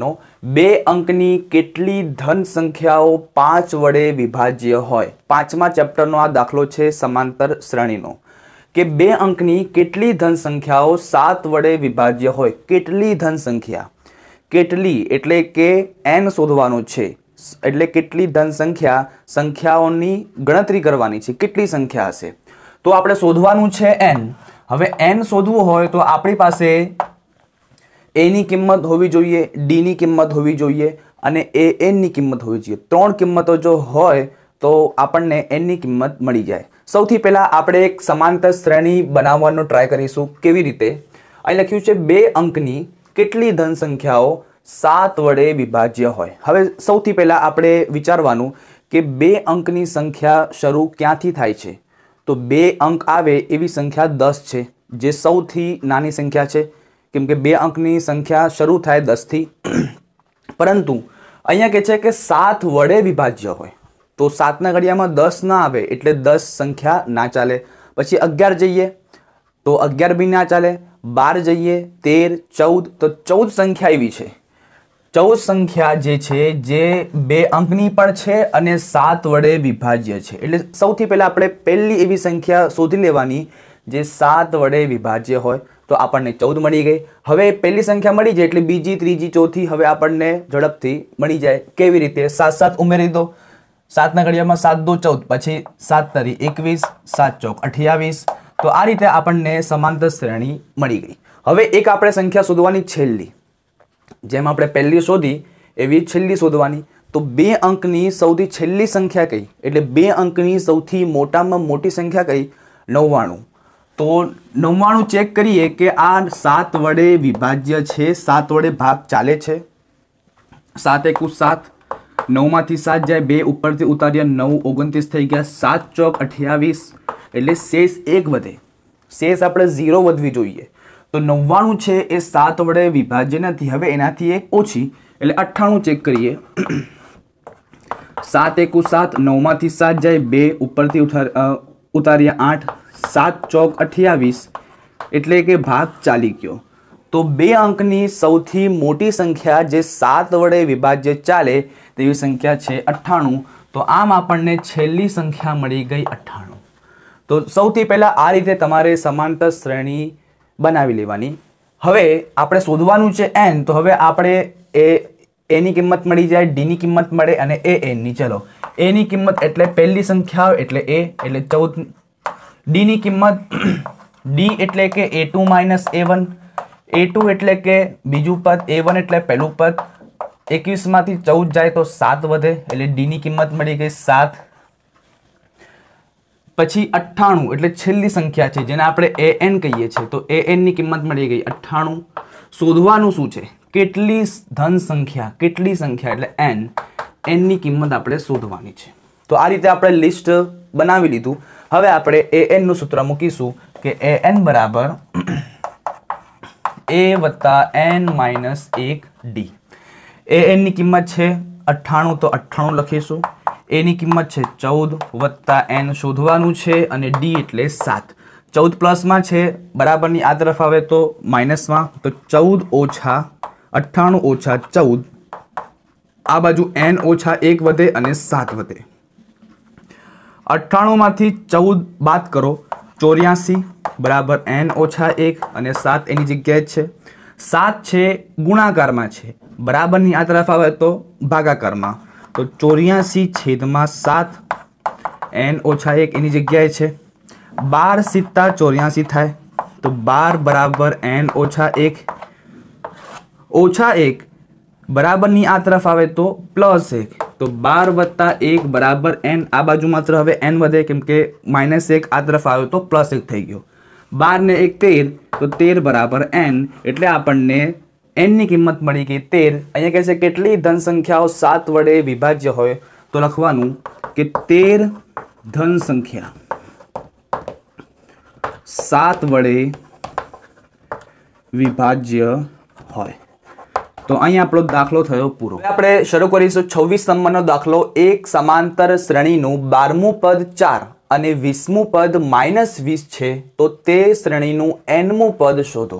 નો બે અંકની કેટલી ધન સંખ્યાઓ પાંચ વડે વિભાજ્ય હોય પાંચમા ચેપ્ટરનો આ દાખલો છે સમાંતર શ્રેણીનો કે બે અંકની કેટલી ધન સંખ્યાઓ સાત વડે વિભાજ્ય હોય કેટલી ધન સંખ્યા કેટલી એટલે કે એન શોધવાનું છે એટલે કેટલી ધન સંખ્યા સંખ્યાઓની ગણતરી કરવાની છે કેટલી સંખ્યા હશે તો આપણે શોધવાનું છે એન હવે એન શોધવું હોય તો આપણી પાસે એની કિંમત હોવી જોઈએ ડીની કિંમત હોવી જોઈએ અને એ એનની કિંમત હોવી જોઈએ ત્રણ કિંમતો જો હોય તો આપણને એનની કિંમત મળી જાય સૌથી પહેલાં આપણે એક સમાંતર શ્રેણી બનાવવાનો ટ્રાય કરીશું કેવી રીતે અહીં લખ્યું છે બે અંકની કેટલી ધન સંખ્યાઓ સાત વડે વિભાજ્ય હોય હવે સૌથી પહેલાં આપણે વિચારવાનું કે બે અંકની સંખ્યા શરૂ ક્યાંથી થાય છે તો બે અંક આવે એવી સંખ્યા દસ છે જે સૌથી નાની સંખ્યા છે કેમ કે બે અંકની સંખ્યા શરૂ થાય દસથી પરંતુ અહીંયા કહે છે કે સાત વડે વિભાજ્ય હોય તો સાતના ઘડિયામાં દસ ના આવે એટલે દસ સંખ્યા ના ચાલે પછી અગિયાર જઈએ તો અગિયાર બી ના ચાલે બાર જઈએ તેર ચૌદ તો ચૌદ સંખ્યા એવી છે ચૌદ સંખ્યા જે છે જે બે અંકની પણ છે અને સાત વડે વિભાજ્ય છે એટલે સૌથી પહેલાં આપણે પહેલી એવી સંખ્યા શોધી લેવાની જે સાત વડે વિભાજ્ય હોય તો આપણને ચૌદ મળી ગઈ હવે પહેલી સંખ્યા મળી જાય એટલે બીજી ત્રીજી ચોથી હવે આપણને ઝડપથી મળી જાય કેવી રીતે સાત સાત ઉમેરી દો સાતના ઘડિયાળમાં સાત દો ચૌદ પછી સાત તરી એકવીસ સાત ચોક અઠ્યાવીસ તો આ રીતે આપણને સમાંતર શ્રેણી મળી ગઈ હવે એક આપણે સંખ્યા શોધવાની છેલ્લી જેમ આપણે પહેલી શોધી એવી છેલ્લી શોધવાની તો બે અંકની સૌથી છેલ્લી સંખ્યા કઈ એટલે બે અંકની સૌથી મોટામાં મોટી સંખ્યા કઈ નવ્વાણું તો નવ્વાણું ચેક કરીએ કે આ સાત વડે વિભાજ્ય છે સાત વડે ભાગ ચાલે છે સાત એકુ સાત નવમાંથી સાત જાય બે ઉપરથી ઉતાર્યા નવ ઓગણત્રીસ થઈ ગયા સાત ચોક અઠ્યાવીસ એટલે શેષ એક વધે શેષ આપણે ઝીરો વધવી જોઈએ તો નવ્વાણું છે એ સાત વડે વિભાજ્ય નથી હવે એનાથી એક ઓછી એટલે અઠ્ઠાણું ચેક કરીએ સાત એકુ સાત નવમાંથી સાત જાય બે ઉપરથી ઉતાર્યા આઠ સાત ચોક અઠ્યાવીસ એટલે કે ભાગ ચાલી ગયો તો બે અંકની સૌથી મોટી સંખ્યા જે સાત વડે વિભાજ્ય ચાલે તેવી સંખ્યા છે અઠ્ઠાણું તો આમ આપણને છેલ્લી સંખ્યા મળી ગઈ અઠ્ઠાણું તો સૌથી પહેલાં આ રીતે તમારે સમાંતર શ્રેણી બનાવી લેવાની હવે આપણે શોધવાનું છે એન તો હવે આપણે એ એની કિંમત મળી જાય ડીની કિંમત મળે અને એ એનની ચલો એની કિંમત એટલે પહેલી સંખ્યા એટલે એ એટલે ચૌદ ડીની કિંમત ડી એટલે કે A two minus A one A two એટલે કે બીજું પદ એ વન એટલે પહેલું પદ એકવીસમાંથી ચૌદ જાય તો સાત વધે એટલે ડીની કિંમત મળી ગઈ સાત પછી અઠ્ઠાણું એટલે છેલ્લી સંખ્યા છે જેને આપણે એ એન કહીએ છીએ તો એ એન ની કિંમત મળી ગઈ અઠ્ઠાણું શોધવાનું શું છે કેટલી ધન સંખ્યા કેટલી સંખ્યા એટલે એન એનની કિંમત આપણે શોધવાની છે તો આ રીતે આપણે લિસ્ટ બનાવી લીધું હવે આપણે એ એનનું સૂત્ર મૂકીશું કે એ એન બરાબર એ વત્તા એન માઇનસ એક ડી એ એનની કિંમત છે અઠ્ઠાણું તો અઠ્ઠાણું લખીશું એની કિંમત છે ચૌદ વત્તા એન શોધવાનું છે અને ડી એટલે સાત ચૌદ પ્લસમાં છે બરાબરની આ તરફ આવે તો માઇનસમાં તો ચૌદ ઓછા અઠ્ઠાણું ઓછા ચૌદ આ બાજુ એન ઓછા એક વધે અને સાત વધે અઠ્ઠાણુંમાંથી ચૌદ બાદ કરો ચોર્યાસી બરાબર એન ઓછા એક અને સાત એની જગ્યાએ છે સાત છે ગુણાકારમાં છે બરાબરની આ તરફ આવે તો ભાગાકારમાં તો ચોર્યાસી છેદમાં સાત એન ઓછા એક એની જગ્યાએ છે બાર સિત્તા ચોર્યાસી થાય તો બાર બરાબર એન ઓછા એક ઓછા એક બરાબરની આ તરફ આવે તો પ્લસ એક તો બાર વત્તા એક બરાબર એન આ બાજુ માત્ર હવે એન વધે કેમ કે માઇનસ એક આ તરફ આવ્યો તો પ્લસ એક થઈ ગયો બાર ને એક તેર તો તેર બરાબર એન એટલે આપણને એનની કિંમત મળી ગઈ તેર અહીંયા કહે છે કેટલી ધન સંખ્યાઓ સાત વડે વિભાજ્ય હોય તો લખવાનું કે તેર ધન સંખ્યા સાત વડે વિભાજ્ય હોય તો અહીં આપણો દાખલો થયો પૂરો આપણે શરૂ કરીશું છવ્વીસ નંબરનો દાખલો એક સમાંતર શ્રેણીનું બારમું પદ ચાર અને વીસમું પદ માઇનસ વીસ છે તો તે શ્રેણીનું એનમું પદ શોધો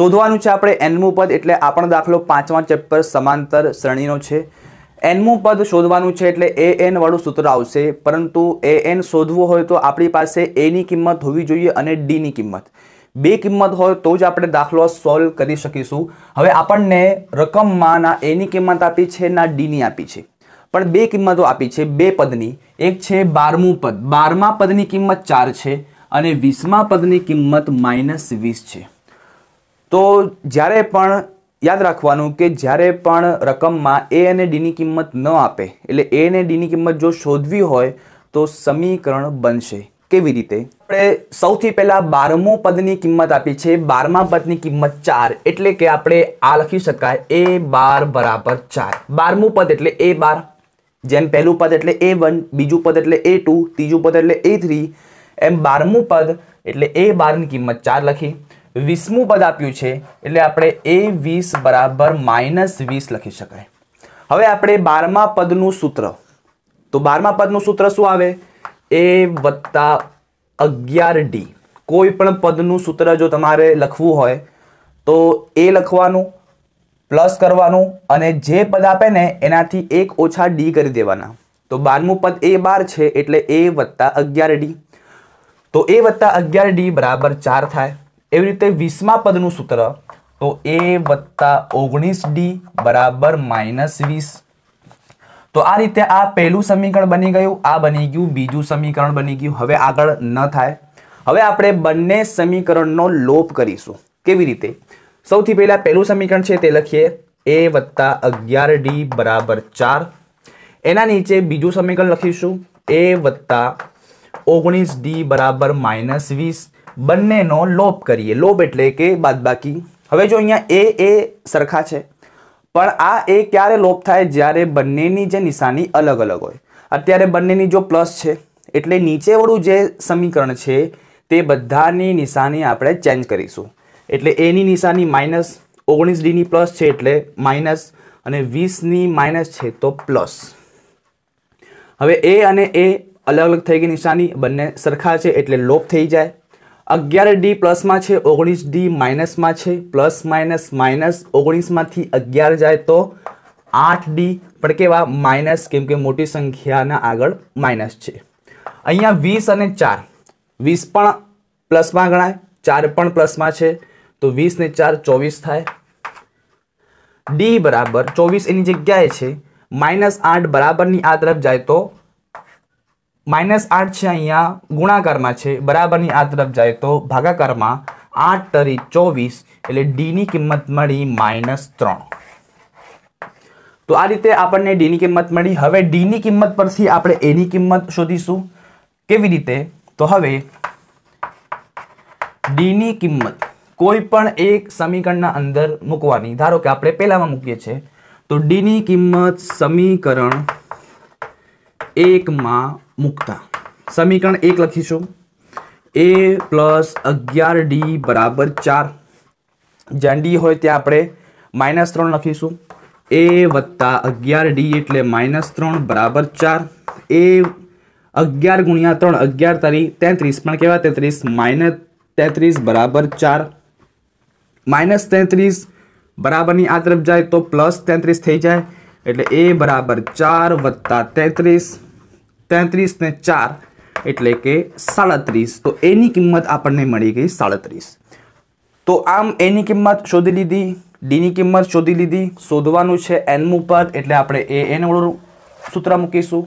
શોધવાનું છે આપણે એનમું પદ એટલે આપણો દાખલો પાંચમા ચેપ્ટર સમાંતર શ્રેણીનો છે એનમું પદ શોધવાનું છે એટલે એ એન વાળું સૂત્ર આવશે પરંતુ એ એન શોધવું હોય તો આપણી પાસે એની કિંમત હોવી જોઈએ અને ડીની કિંમત બે કિંમત હોય તો જ આપણે દાખલો સોલ્વ કરી શકીશું હવે આપણને રકમમાં ના એની કિંમત આપી છે ના ડીની આપી છે પણ બે કિંમતો આપી છે બે પદની એક છે બારમું પદ બારમા પદની કિંમત ચાર છે અને વીસમા પદની કિંમત માઇનસ વીસ છે તો જ્યારે પણ યાદ રાખવાનું કે જ્યારે પણ રકમમાં એ અને ડીની કિંમત ન આપે એટલે એ અને ડીની કિંમત જો શોધવી હોય તો સમીકરણ બનશે કેવી રીતે આપણે સૌથી પહેલાં બારમું પદની કિંમત આપી છે બારમા પદની કિંમત ચાર એટલે કે આપણે આ લખી શકાય એ બાર બરાબર ચાર બારમું પદ એટલે એ બાર જેમ પહેલું પદ એટલે એ વન બીજું પદ એટલે એ ટુ ત્રીજું પદ એટલે એ થ્રી એમ બારમું પદ એટલે એ બારની કિંમત ચાર લખી વીસમું પદ આપ્યું છે એટલે આપણે એ વીસ બરાબર માઇનસ વીસ લખી શકાય હવે આપણે બારમા પદનું સૂત્ર તો બારમા પદનું સૂત્ર શું આવે એ વત્તા અગિયાર ડી કોઈ પણ પદનું સૂત્ર જો તમારે લખવું હોય તો એ લખવાનું પ્લસ કરવાનું અને જે પદ આપે ને એનાથી એક ઓછા ડી કરી દેવાના તો બારમું પદ એ બાર છે એટલે એ વત્તા અગિયાર ડી તો એ વત્તા અગિયાર ડી બરાબર ચાર થાય એવી રીતે વીસમા પદનું સૂત્ર તો એ વત્તા ઓગણીસ ડી બરાબર માઇનસ વીસ તો આ રીતે આ પહેલું સમીકરણ બની ગયું આ બની ગયું બીજું સમીકરણ બની ગયું હવે આગળ ન થાય હવે આપણે બંને સમીકરણનો લોપ કરીશું કેવી રીતે સૌથી પહેલાં પહેલું સમીકરણ છે તે લખીએ એ વત્તા અગિયાર ડી બરાબર ચાર એના નીચે બીજું સમીકરણ લખીશું એ વત્તા ઓગણીસ ડી બરાબર માઇનસ વીસ બંનેનો લોપ કરીએ લોપ એટલે કે બાદબાકી હવે જો અહીંયા એ એ સરખા છે પણ આ એ ક્યારે લોપ થાય જ્યારે બંનેની જે નિશાની અલગ અલગ હોય અત્યારે બંનેની જો પ્લસ છે એટલે નીચેવાળું જે સમીકરણ છે તે બધાની નિશાની આપણે ચેન્જ કરીશું એટલે એની નિશાની માઇનસ ઓગણીસ ડીની પ્લસ છે એટલે માઇનસ અને વીસની માઇનસ છે તો પ્લસ હવે એ અને એ અલગ અલગ થઈ ગઈ નિશાની બંને સરખા છે એટલે લોપ થઈ જાય અગિયાર ડી પ્લસમાં છે ઓગણીસ ડી માઇનસમાં છે પ્લસ માઇનસ માઇનસ ઓગણીસમાંથી અગિયાર જાય તો આઠ ડી પણ કેવા માઇનસ કેમ કે મોટી સંખ્યાના આગળ માઇનસ છે અહીંયા વીસ અને ચાર વીસ પણ પ્લસમાં ગણાય ચાર પણ પ્લસમાં છે તો વીસ ને ચાર ચોવીસ થાય ડી બરાબર ચોવીસ એની જગ્યાએ છે માઇનસ આઠ બરાબરની આ તરફ જાય તો માઇનસ આઠ છે અહીંયા ગુણાકારમાં છે બરાબરની આ તરફ જાય તો ભાગાકારમાં આઠ તરી ચોવીસ એટલે ડીની કિંમત મળી માઇનસ ત્રણ તો આ રીતે આપણને ડીની કિંમત મળી હવે ડીની કિંમત પરથી આપણે એની કિંમત શોધીશું કેવી રીતે તો હવે ડીની કિંમત કોઈ પણ એક સમીકરણના અંદર મૂકવાની ધારો કે આપણે પહેલામાં મૂકીએ છીએ તો ડીની કિંમત સમીકરણ એકમાં મૂકતા સમીકરણ એક લખીશું એ પ્લસ અગિયાર ડી બરાબર ચાર જ્યાં ડી હોય ત્યાં આપણે માઇનસ ત્રણ લખીશું એ વત્તા અગિયાર ડી એટલે માઇનસ ત્રણ બરાબર ચાર એ અગિયાર ગુણ્યા ત્રણ અગિયાર તારી તેત્રીસ પણ કેવા તેત્રીસ માઇનસ તેત્રીસ બરાબર ચાર માઇનસ તેત્રીસ બરાબરની આ તરફ જાય તો પ્લસ તેત્રીસ થઈ જાય એટલે એ બરાબર ચાર વત્તા તેત્રીસ તેત્રીસ ને ચાર એટલે કે સાડત્રીસ તો એની કિંમત આપણને મળી ગઈ સાડત્રીસ તો આમ એની કિંમત શોધી લીધી ડીની કિંમત શોધી લીધી શોધવાનું છે એનમું પદ એટલે આપણે એ એનવાળું સૂત્ર મૂકીશું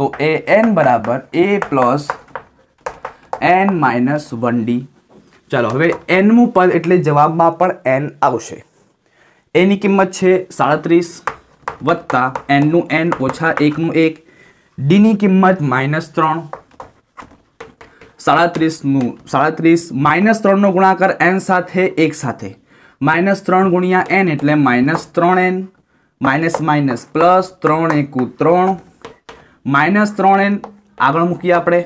તો એ એન બરાબર A plus N minus one D ચાલો હવે એનમું પદ એટલે જવાબમાં પણ એન આવશે એની કિંમત છે સાડત્રીસ વત્તા એનનું એન ઓછા એકનું એક ડીની કિંમત માઇનસ ત્રણ સાડત્રીસનું સાડત્રીસ માઇનસ ત્રણનો ગુણાકાર એન સાથે એક સાથે માઇનસ ત્રણ ગુણ્યા એન એટલે માઇનસ ત્રણ એન માઇનસ માઇનસ પ્લસ ત્રણ એકુ ત્રણ માઇનસ ત્રણ એન આગળ મૂકીએ આપણે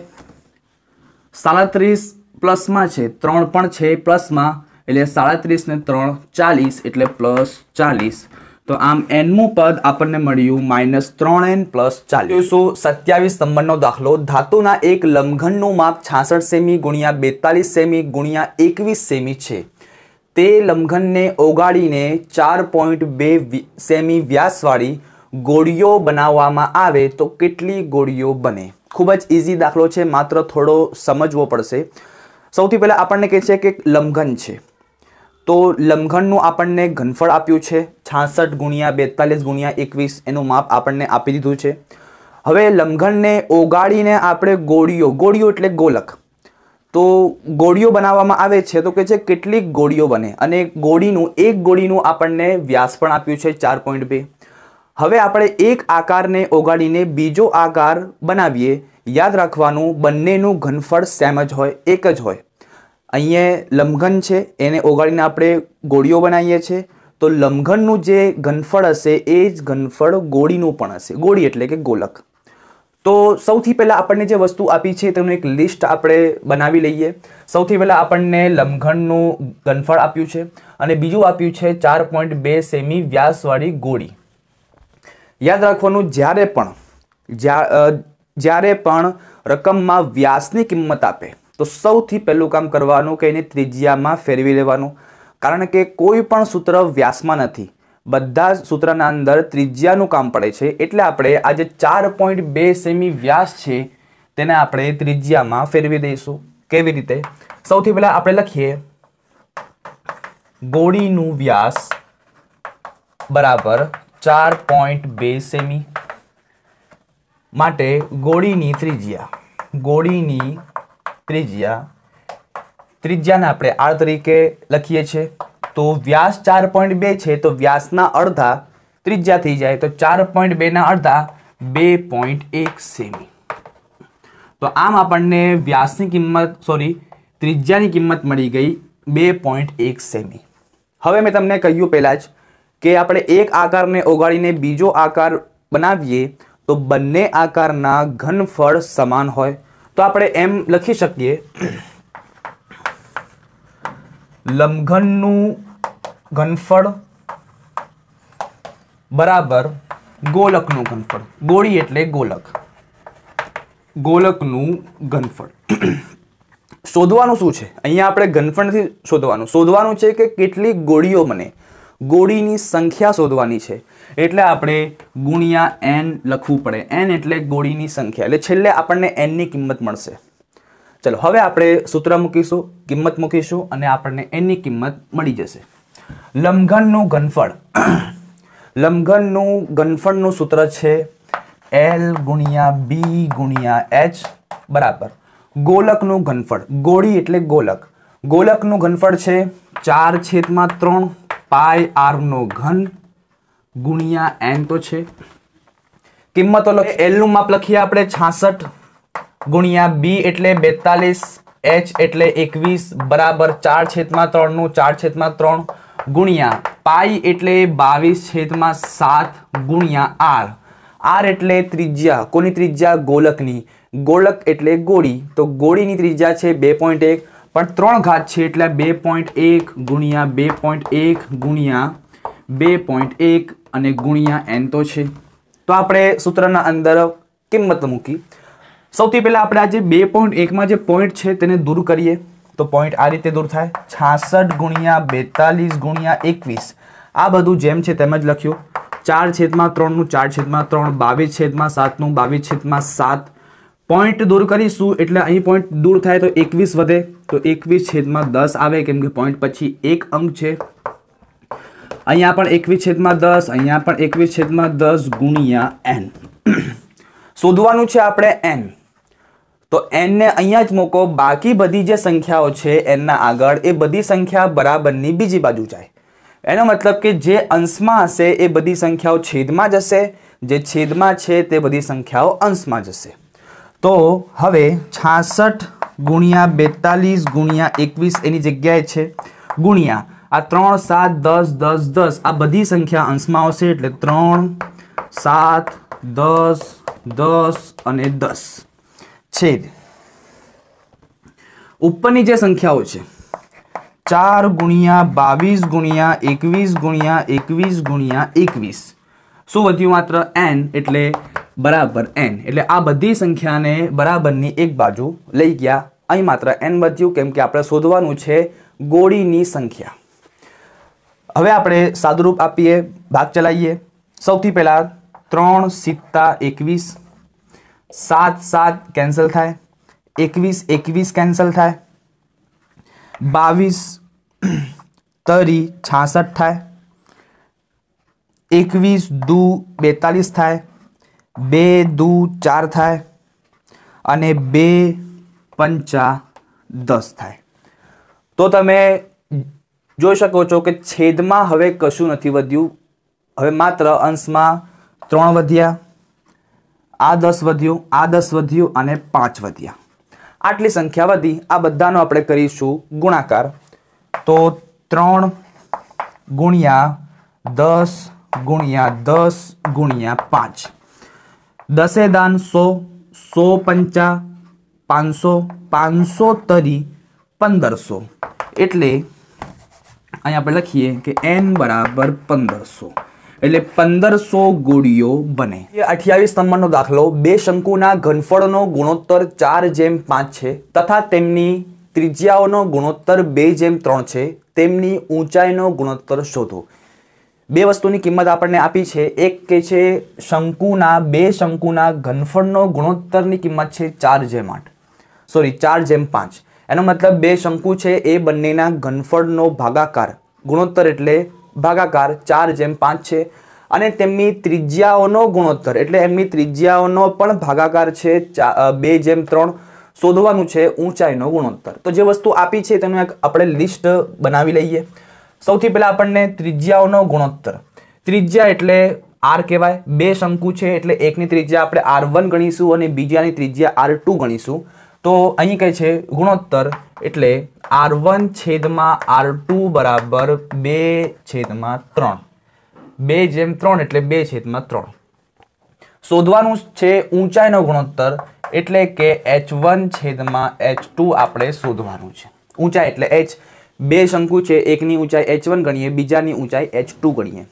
સાડત્રીસ પ્લસમાં છે ત્રણ પણ છે પ્લસમાં એટલે સાડત્રીસ ને ત્રણ ચાલીસ એટલે પ્લસ ચાલીસ તો આમ એનમું પદ આપણને મળ્યું માઇનસ ત્રણ એન પ્લસ ચાલીસો સત્યાવીસ નંબરનો દાખલો ધાતુના એક લંઘનનું માપ છાસઠ સેમી ગુણ્યા બેતાલીસ સેમી ગુણ્યા એકવીસ સેમી છે તે લંઘનને ઓગાળીને ચાર પોઈન્ટ બે સેમી વ્યાસવાળી ગોળીઓ બનાવવામાં આવે તો કેટલી ગોળીઓ બને ખૂબ જ ઇઝી દાખલો છે માત્ર થોડો સમજવો પડશે સૌથી પહેલાં આપણને કહે છે કે લંઘન છે તો લમઘણનું આપણને ઘનફળ આપ્યું છે છાસઠ ગુણ્યા બેતાલીસ ગુણ્યા એકવીસ એનું માપ આપણને આપી દીધું છે હવે લમઘણને ઓગાળીને આપણે ગોળીઓ ગોળીઓ એટલે ગોલક તો ગોળીઓ બનાવવામાં આવે છે તો કે છે કેટલીક ગોળીઓ બને અને ગોળીનું એક ગોળીનું આપણને વ્યાસ પણ આપ્યું છે ચાર પોઈન્ટ બે હવે આપણે એક આકારને ઓગાળીને બીજો આકાર બનાવીએ યાદ રાખવાનું બંનેનું ઘનફળ સેમ જ હોય એક જ હોય અહીંયા લંઘન છે એને ઓગાળીને આપણે ગોળીઓ બનાવીએ છીએ તો લંઘનનું જે ઘનફળ હશે એ જ ઘનફળ ગોળીનું પણ હશે ગોળી એટલે કે ગોલક તો સૌથી પહેલાં આપણને જે વસ્તુ આપી છે તેનું એક લિસ્ટ આપણે બનાવી લઈએ સૌથી પહેલાં આપણને લંઘનનું ઘનફળ આપ્યું છે અને બીજું આપ્યું છે ચાર પોઈન્ટ બે સેમી વ્યાસવાળી ગોળી યાદ રાખવાનું જ્યારે પણ જ્યારે પણ રકમમાં વ્યાસની કિંમત આપે તો સૌથી પહેલું કામ કરવાનું કે એની ત્રિજ્યામાં ફેરવી લેવાનું કારણ કે કોઈ પણ સૂત્ર વ્યાસમાં નથી બધા સૂત્રના અંદર ત્રિજ્યાનું કામ પડે છે એટલે આપણે આ જે ચાર પોઈન્ટ બે સેમી વ્યાસ છે તેને આપણે ત્રિજ્યામાં ફેરવી દઈશું કેવી રીતે સૌથી પહેલાં આપણે લખીએ ગોળીનું વ્યાસ બરાબર ચાર પોઈન્ટ બે સેમી માટે ગોળીની ત્રિજ્યા ગોળીની ત્રિજ્યા ત્રિજ્યાને આપણે આર તરીકે લખીએ છીએ તો વ્યાસ ચાર પોઈન્ટ બે છે તો વ્યાસના અડધા ત્રિજ્યા થઈ જાય તો ચાર પોઈન્ટ બેના અડધા બે પોઈન્ટ એક સેમી તો આમ આપણને વ્યાસની કિંમત સોરી ત્રિજ્યાની કિંમત મળી ગઈ બે પોઈન્ટ એક સેમી હવે મેં તમને કહ્યું પહેલાં જ કે આપણે એક આકારને ઓગાળીને બીજો આકાર બનાવીએ તો બંને આકારના ઘનફળ સમાન હોય તો આપણે એમ લખી શકીએ લંબઘનનું ઘનફળ બરાબર ગોલકનું ઘનફળ ગોળી એટલે ગોલક ગોલકનું ઘનફળ શોધવાનું શું છે અહીંયા આપણે ઘનફળથી શોધવાનું શોધવાનું છે કે કેટલી ગોળીઓ મને ગોળીની સંખ્યા શોધવાની છે એટલે આપણે ગુણ્યા એન લખવું પડે એન એટલે ગોળીની સંખ્યા એટલે છેલ્લે આપણને એનની કિંમત મળશે ચલો હવે આપણે સૂત્ર મૂકીશું કિંમત મૂકીશું અને આપણને એનની કિંમત મળી જશે લંઘનનું ઘનફળ લંઘનનું ઘનફળનું સૂત્ર છે એલ ગુણ્યા બી ગુણ્યા એચ બરાબર ગોલકનું ઘનફળ ગોળી એટલે ગોલક ગોલકનું ઘનફળ છે ચાર છેદમાં ત્રણ પાય આરનો ઘન ગુણ્યા એન તો છે કિંમતો એલનું માપ લખીએ આપણે છાસઠ ગુણ્યા બી એટલે બેતાલીસ એચ એટલે એકવીસ બરાબર ચાર છેદમાં ત્રણનું ચાર છેદમાં ત્રણ ગુણ્યા પાઈ એટલે બાવીસ છેદમાં સાત ગુણ્યા આર આર એટલે ત્રિજ્યા કોની ત્રિજ્યા ગોલકની ગોળક એટલે ગોળી તો ગોળીની ત્રિજ્યા છે બે પોઈન્ટ એક પણ ત્રણ ઘાત છે એટલે બે પોઈન્ટ એક ગુણ્યા બે પોઈન્ટ એક ગુણ્યા બે પોઈન્ટ એક અને ગુણ્યા એન તો છે તો આપણે સૂત્રના અંદર કિંમત મૂકી સૌથી પહેલાં આપણે આજે બે પોઈન્ટ એકમાં જે પોઈન્ટ છે તેને દૂર કરીએ તો પોઈન્ટ આ રીતે દૂર થાય છાસઠ ગુણ્યા બેતાલીસ ગુણ્યા એકવીસ આ બધું જેમ છે તેમ જ લખ્યું ચાર છેદમાં ત્રણનું ચાર છેદમાં ત્રણ બાવીસ છેદમાં સાતનું બાવીસ છેદમાં સાત પોઈન્ટ દૂર કરીશું એટલે અહીં પોઈન્ટ દૂર થાય તો એકવીસ વધે તો એકવીસ છેદમાં દસ આવે કેમ કે પોઈન્ટ પછી એક અંક છે અહીંયા પણ એકવીસ છેદમાં દસ અહીંયા પણ એકવીસ છેદમાં દસ ગુણ્યા એન શોધવાનું છે આપણે એન તો એનને અહીંયા જ મૂકો બાકી બધી જે સંખ્યાઓ છે એનના આગળ એ બધી સંખ્યા બરાબરની બીજી બાજુ જાય એનો મતલબ કે જે અંશમાં હશે એ બધી સંખ્યાઓ છેદમાં જશે જે છેદમાં છે તે બધી સંખ્યાઓ અંશમાં જશે તો હવે છાસઠ ગુણ્યા બેતાલીસ ગુણ્યા એકવીસ એની જગ્યાએ છે ગુણ્યા આ ત્રણ સાત દસ દસ દસ આ બધી સંખ્યા અંશમાં આવશે એટલે ત્રણ સાત દસ દસ અને દસ છેદ ઉપરની જે સંખ્યાઓ છે ચાર ગુણ્યા બાવીસ ગુણ્યા એકવીસ ગુણ્યા એકવીસ ગુણ્યા એકવીસ શું વધ્યું માત્ર એન એટલે બરાબર એન એટલે આ બધી સંખ્યાને બરાબરની એક બાજુ લઈ ગયા અહીં માત્ર એન વધ્યું કેમ કે આપણે શોધવાનું છે ગોળીની સંખ્યા હવે આપણે સાદુરૂપ આપીએ ભાગ ચલાવીએ સૌથી પહેલાં ત્રણ સિત્તા એકવીસ સાત સાત કેન્સલ થાય એકવીસ એકવીસ કેન્સલ થાય બાવીસ તરી છાસઠ થાય એકવીસ દુ બેતાલીસ થાય બે દુ ચાર થાય અને બે પંચા દસ થાય તો તમે જોઈ શકો છો કે છેદમાં હવે કશું નથી વધ્યું હવે માત્ર અંશમાં ત્રણ વધ્યા આ દસ વધ્યું આ દસ વધ્યું અને પાંચ વધ્યા આટલી સંખ્યા વધી આ બધાનો આપણે કરીશું ગુણાકાર તો ત્રણ ગુણ્યા દસ ગુણ્યા દસ ગુણ્યા પાંચ દસે દાન સો સો પંચા પાંચસો પાંચસો તરી પંદરસો એટલે અહીંયા આપણે લખીએ કે એન બરાબર પંદરસો એટલે પંદરસો ગોળીઓ બને અઠ્યાવીસ નંબરનો દાખલો બે શંકુના ઘનફળનો ગુણોત્તર ચાર જેમ પાંચ છે તથા તેમની ત્રિજ્યાઓનો ગુણોત્તર બે જેમ ત્રણ છે તેમની ઊંચાઈનો ગુણોત્તર શોધો બે વસ્તુની કિંમત આપણને આપી છે એક કે છે શંકુના બે શંકુના ઘનફળનો ગુણોત્તરની કિંમત છે ચાર જેમ આઠ સોરી ચાર જેમ પાંચ એનો મતલબ બે શંકુ છે એ બંનેના ઘનફળનો ભાગાકાર ગુણોત્તર એટલે ભાગાકાર ચાર જેમ પાંચ છે અને તેમની ત્રિજ્યાઓનો ગુણોત્તર એટલે એમની ત્રિજ્યાઓનો પણ ભાગાકાર છે બે જેમ ત્રણ શોધવાનું છે ઊંચાઈનો ગુણોત્તર તો જે વસ્તુ આપી છે તેનું એક આપણે લિસ્ટ બનાવી લઈએ સૌથી પહેલાં આપણને ત્રિજ્યાઓનો ગુણોત્તર ત્રિજ્યા એટલે આર કહેવાય બે શંકુ છે એટલે એકની ત્રિજ્યા આપણે આર વન ગણીશું અને બીજાની ત્રિજ્યા આર ટુ ગણીશું તો અહીં કહે છે ગુણોત્તર એટલે આર વન છેદમાં આર ટુ બરાબર બે છેદમાં ત્રણ બે જેમ ત્રણ એટલે બે છેદમાં ત્રણ શોધવાનું છે ઊંચાઈનો ગુણોત્તર એટલે કે એચ વન છેદમાં એચ ટુ આપણે શોધવાનું છે ઊંચાઈ એટલે એચ બે શંકુ છે એકની ઊંચાઈ એચ વન ગણીએ બીજાની ઊંચાઈ એચ ટુ ગણીએ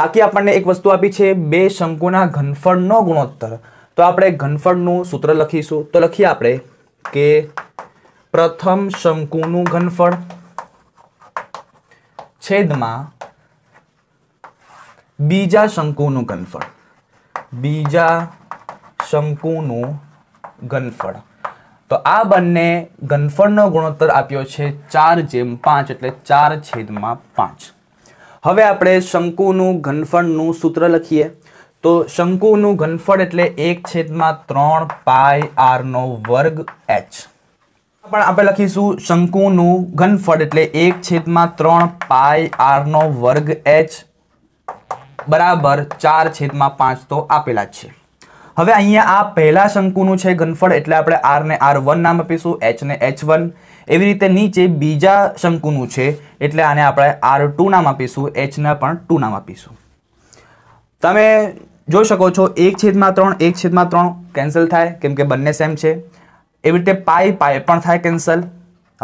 બાકી આપણને એક વસ્તુ આપી છે બે શંકુના ઘનફળનો ગુણોત્તર તો આપણે ઘનફળનું સૂત્ર લખીશું તો લખીએ આપણે કે પ્રથમ શંકુનું ઘનફળ છેદમાં બીજા શંકુનું ઘનફળ બીજા શંકુનું ઘનફળ તો આ બંને ઘનફળનો ગુણોત્તર આપ્યો છે ચાર જેમ પાંચ એટલે ચાર છેદમાં પાંચ હવે આપણે શંકુનું ઘનફળનું સૂત્ર લખીએ તો શંકુનું ઘનફળ એટલે એક છેદમાં ત્રણ પાય આરનો વર્ગ એચ પણ આપણે લખીશું શંકુનું ઘનફળ એટલે એક છેદમાં ત્રણ પાય આરનો વર્ગ એચ બરાબર ચાર છેદમાં પાંચ તો આપેલા છે હવે અહીંયા આ પહેલા શંકુનું છે ઘનફળ એટલે આપણે આર ને આર વન નામ આપીશું એચ ને એચ વન એવી રીતે નીચે બીજા શંકુનું છે એટલે આને આપણે આર ટુ નામ આપીશું એચને પણ ટુ નામ આપીશું તમે જોઈ શકો છો એક છેદમાં ત્રણ એક છેદમાં ત્રણ કેન્સલ થાય કેમ કે બંને સેમ છે એવી રીતે પાઈ પાય પણ થાય કેન્સલ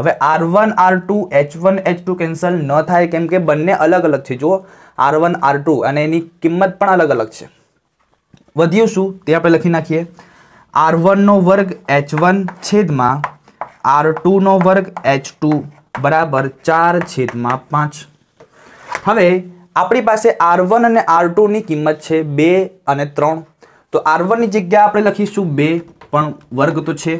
હવે R one R two H one H two cancel ન થાય કેમ કે બંને અલગ અલગ છે જુઓ આર વન આર ટુ અને એની કિંમત પણ અલગ અલગ છે વધ્યું શું તે આપણે લખી નાખીએ આર વનનો વર્ગ એચ વન છેદમાં આર ટુનો વર્ગ એચ ટુ બરાબર ચાર છેદમાં પાંચ હવે આપણી પાસે આર વન અને આર ટુની કિંમત છે બે અને ત્રણ તો આર વનની જગ્યા આપણે લખીશું બે પણ વર્ગ તો છે